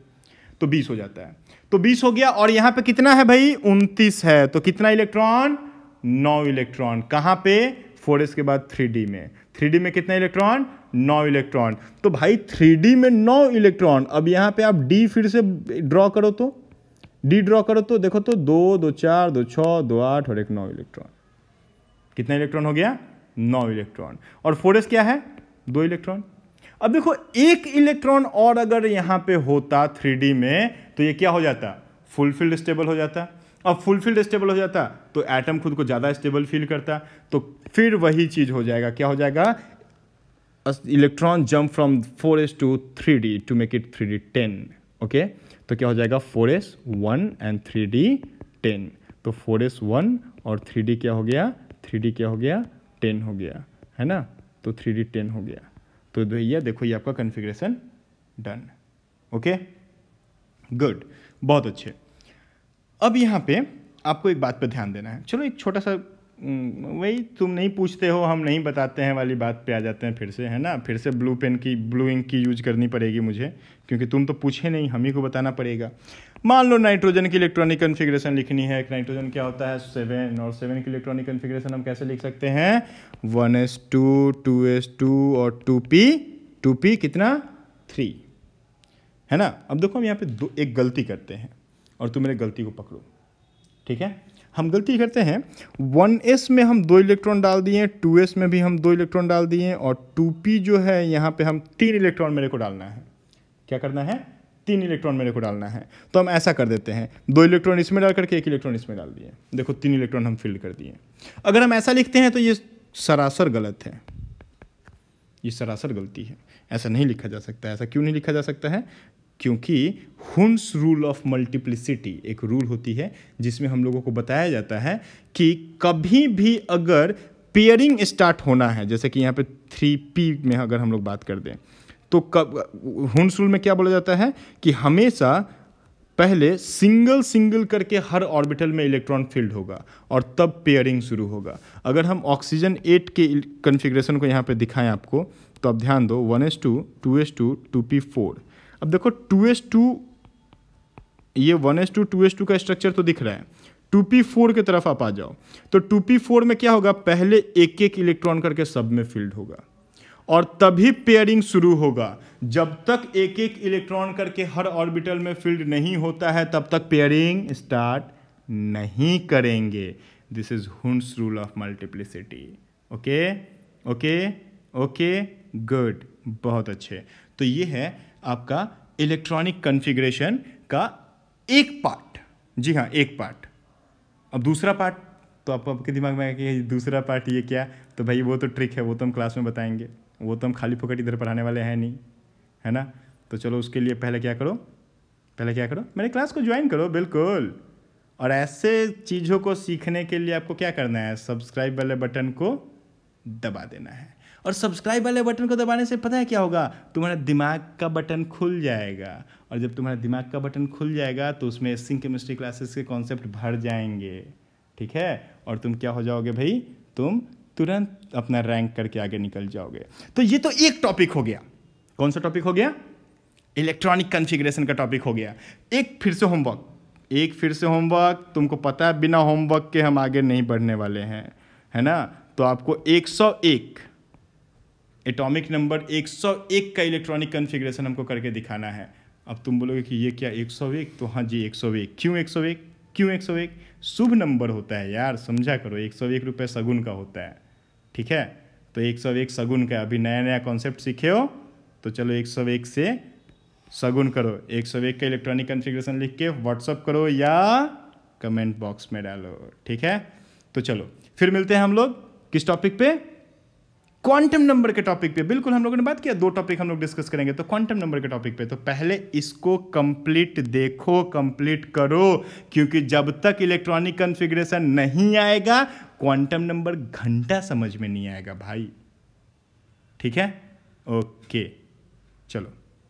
S1: तो बीस हो जाता है तो बीस हो गया और यहाँ पे कितना है भाई उनतीस है तो कितना इलेक्ट्रॉन नौ इलेक्ट्रॉन कहाँ पे फोर के बाद थ्री में थ्री में कितना इलेक्ट्रॉन नौ इलेक्ट्रॉन तो भाई थ्री में नौ इलेक्ट्रॉन अब यहाँ पे आप डी फिर से ड्रॉ करो तो डी ड्रॉ करो तो देखो तो दो दो चार दो छः दो आठ और एक नौ इलेक्ट्रॉन कितना इलेक्ट्रॉन हो गया नौ इलेक्ट्रॉन और फोर एस क्या है दो इलेक्ट्रॉन अब देखो एक इलेक्ट्रॉन और अगर यहाँ पे होता थ्री में तो ये क्या हो जाता फुलफिल्ड स्टेबल हो जाता अब फुलफिल्ड स्टेबल हो जाता तो एटम खुद को ज़्यादा स्टेबल फील करता तो फिर वही चीज़ हो जाएगा क्या हो जाएगा electron jump from four s to three d to make it three d ten okay तो क्या हो जाएगा four s one and three d ten तो फोर एस वन और थ्री डी क्या हो गया थ्री डी क्या हो गया टेन हो गया है ना तो थ्री डी टेन हो गया तो भैया देखो ये आपका कन्फिग्रेशन डन ओके गुड बहुत अच्छे अब यहाँ पे आपको एक बात पर ध्यान देना है चलो एक छोटा सा हम्म, वही तुम नहीं पूछते हो हम नहीं बताते हैं वाली बात पे आ जाते हैं फिर से है ना फिर से ब्लू पेन की ब्लू इंक की यूज करनी पड़ेगी मुझे क्योंकि तुम तो पूछे नहीं हम ही को बताना पड़ेगा मान लो नाइट्रोजन की इलेक्ट्रॉनिक कन्फिग्रेशन लिखनी है नाइट्रोजन क्या होता है सेवन और सेवन की इलेक्ट्रॉनिक कन्फिग्रेशन हम कैसे लिख सकते हैं one S two two S two और टू पी टू पी कितना थ्री है ना अब देखो हम यहाँ पे दो एक गलती करते हैं और तुम मेरे गलती को पकड़ो ठीक है हम गलती करते हैं वन एस में हम दो इलेक्ट्रॉन डाल दिए टू एस में भी हम दो इलेक्ट्रॉन डाल दिए और टू पी जो है यहाँ पे हम तीन इलेक्ट्रॉन मेरे को डालना है क्या करना है तीन इलेक्ट्रॉन मेरे को डालना है तो हम ऐसा कर देते हैं दो इलेक्ट्रॉन इसमें डाल करके एक इलेक्ट्रॉन इसमें डाल दिए देखो तीन इलेक्ट्रॉन हम फिल कर दिए अगर हम ऐसा लिखते हैं तो ये सरासर गलत है ये सरासर गलती है ऐसा नहीं लिखा जा सकता ऐसा क्यों नहीं लिखा जा सकता है क्योंकि हुंस रूल ऑफ मल्टीप्लिसिटी एक रूल होती है जिसमें हम लोगों को बताया जाता है कि कभी भी अगर पेयरिंग स्टार्ट होना है जैसे कि यहाँ पे थ्री पी में अगर हम लोग बात कर दें तो कब हुनसूल में क्या बोला जाता है कि हमेशा पहले सिंगल सिंगल करके हर ऑर्बिटल में इलेक्ट्रॉन फील्ड होगा और तब पेयरिंग शुरू होगा अगर हम ऑक्सीजन एट के कन्फिग्रेशन को यहाँ पर दिखाएं आपको तो आप ध्यान दो one S two two S two two p four अब देखो टू एस टू ये one S two two S two का स्ट्रक्चर तो दिख रहा है टू पी फोर की तरफ आप आ जाओ तो टू पी फोर में क्या होगा पहले एक एक इलेक्ट्रॉन करके सब में फील्ड होगा और तभी पेयरिंग शुरू होगा जब तक एक एक इलेक्ट्रॉन करके हर ऑर्बिटल में फील्ड नहीं होता है तब तक पेयरिंग स्टार्ट नहीं करेंगे दिस इज हुस rule of multiplicity okay okay okay good बहुत अच्छे तो ये है आपका इलेक्ट्रॉनिक कन्फिग्रेशन का एक पार्ट जी हाँ एक पार्ट अब दूसरा पार्ट तो आप आपके दिमाग में आएगा कि दूसरा पार्ट ये क्या तो भाई वो तो ट्रिक है वो तो हम क्लास में बताएंगे वो तो हम खाली फोकट इधर पढ़ाने वाले हैं नहीं है ना तो चलो उसके लिए पहले क्या करो पहले क्या करो मेरे क्लास को ज्वाइन करो बिल्कुल और ऐसे चीज़ों को सीखने के लिए आपको क्या करना है सब्सक्राइब वाले बटन को दबा देना है और सब्सक्राइब वाले बटन को दबाने से पता है क्या होगा तुम्हारा दिमाग का बटन खुल जाएगा और जब तुम्हारा दिमाग का बटन खुल जाएगा तो उसमें सिंह केमिस्ट्री क्लासेस के कॉन्सेप्ट भर जाएंगे ठीक है और तुम क्या हो जाओगे भाई तुम तुरंत अपना रैंक करके आगे निकल जाओगे तो ये तो एक टॉपिक हो गया कौन सा टॉपिक हो गया इलेक्ट्रॉनिक कन्फिग्रेशन का टॉपिक हो गया एक फिर से होमवर्क एक फिर से होमवर्क तुमको पता है बिना होमवर्क के हम आगे नहीं बढ़ने वाले हैं है ना तो आपको 101 एटॉमिक नंबर 101 का इलेक्ट्रॉनिक कन्फिग्रेशन हमको करके दिखाना है अब तुम बोलोगे कि ये क्या 101 तो हाँ जी 101 क्यों 101 क्यों 101 शुभ नंबर होता है यार समझा करो 101 रुपए सगुन का होता है ठीक है तो एक सौ एक सगुन का अभी नया नया कॉन्सेप्ट सीखे हो तो चलो एक सौ एक से सगुन करो एक सौ एक का इलेक्ट्रॉनिक कन्फिग्रेशन लिख के व्हाट्सअप करो या कमेंट बॉक्स में डालो ठीक है तो चलो फिर मिलते हैं हम लोग किस टॉपिक पे क्वांटम नंबर के टॉपिक पे बिल्कुल हम लोगों ने बात किया दो टॉपिक हम लोग डिस्कस करेंगे तो क्वांटम नंबर के टॉपिक पे तो पहले इसको कंप्लीट देखो कंप्लीट करो क्योंकि जब तक इलेक्ट्रॉनिक कॉन्फ़िगरेशन नहीं आएगा क्वांटम नंबर घंटा समझ में नहीं आएगा भाई ठीक है ओके चलो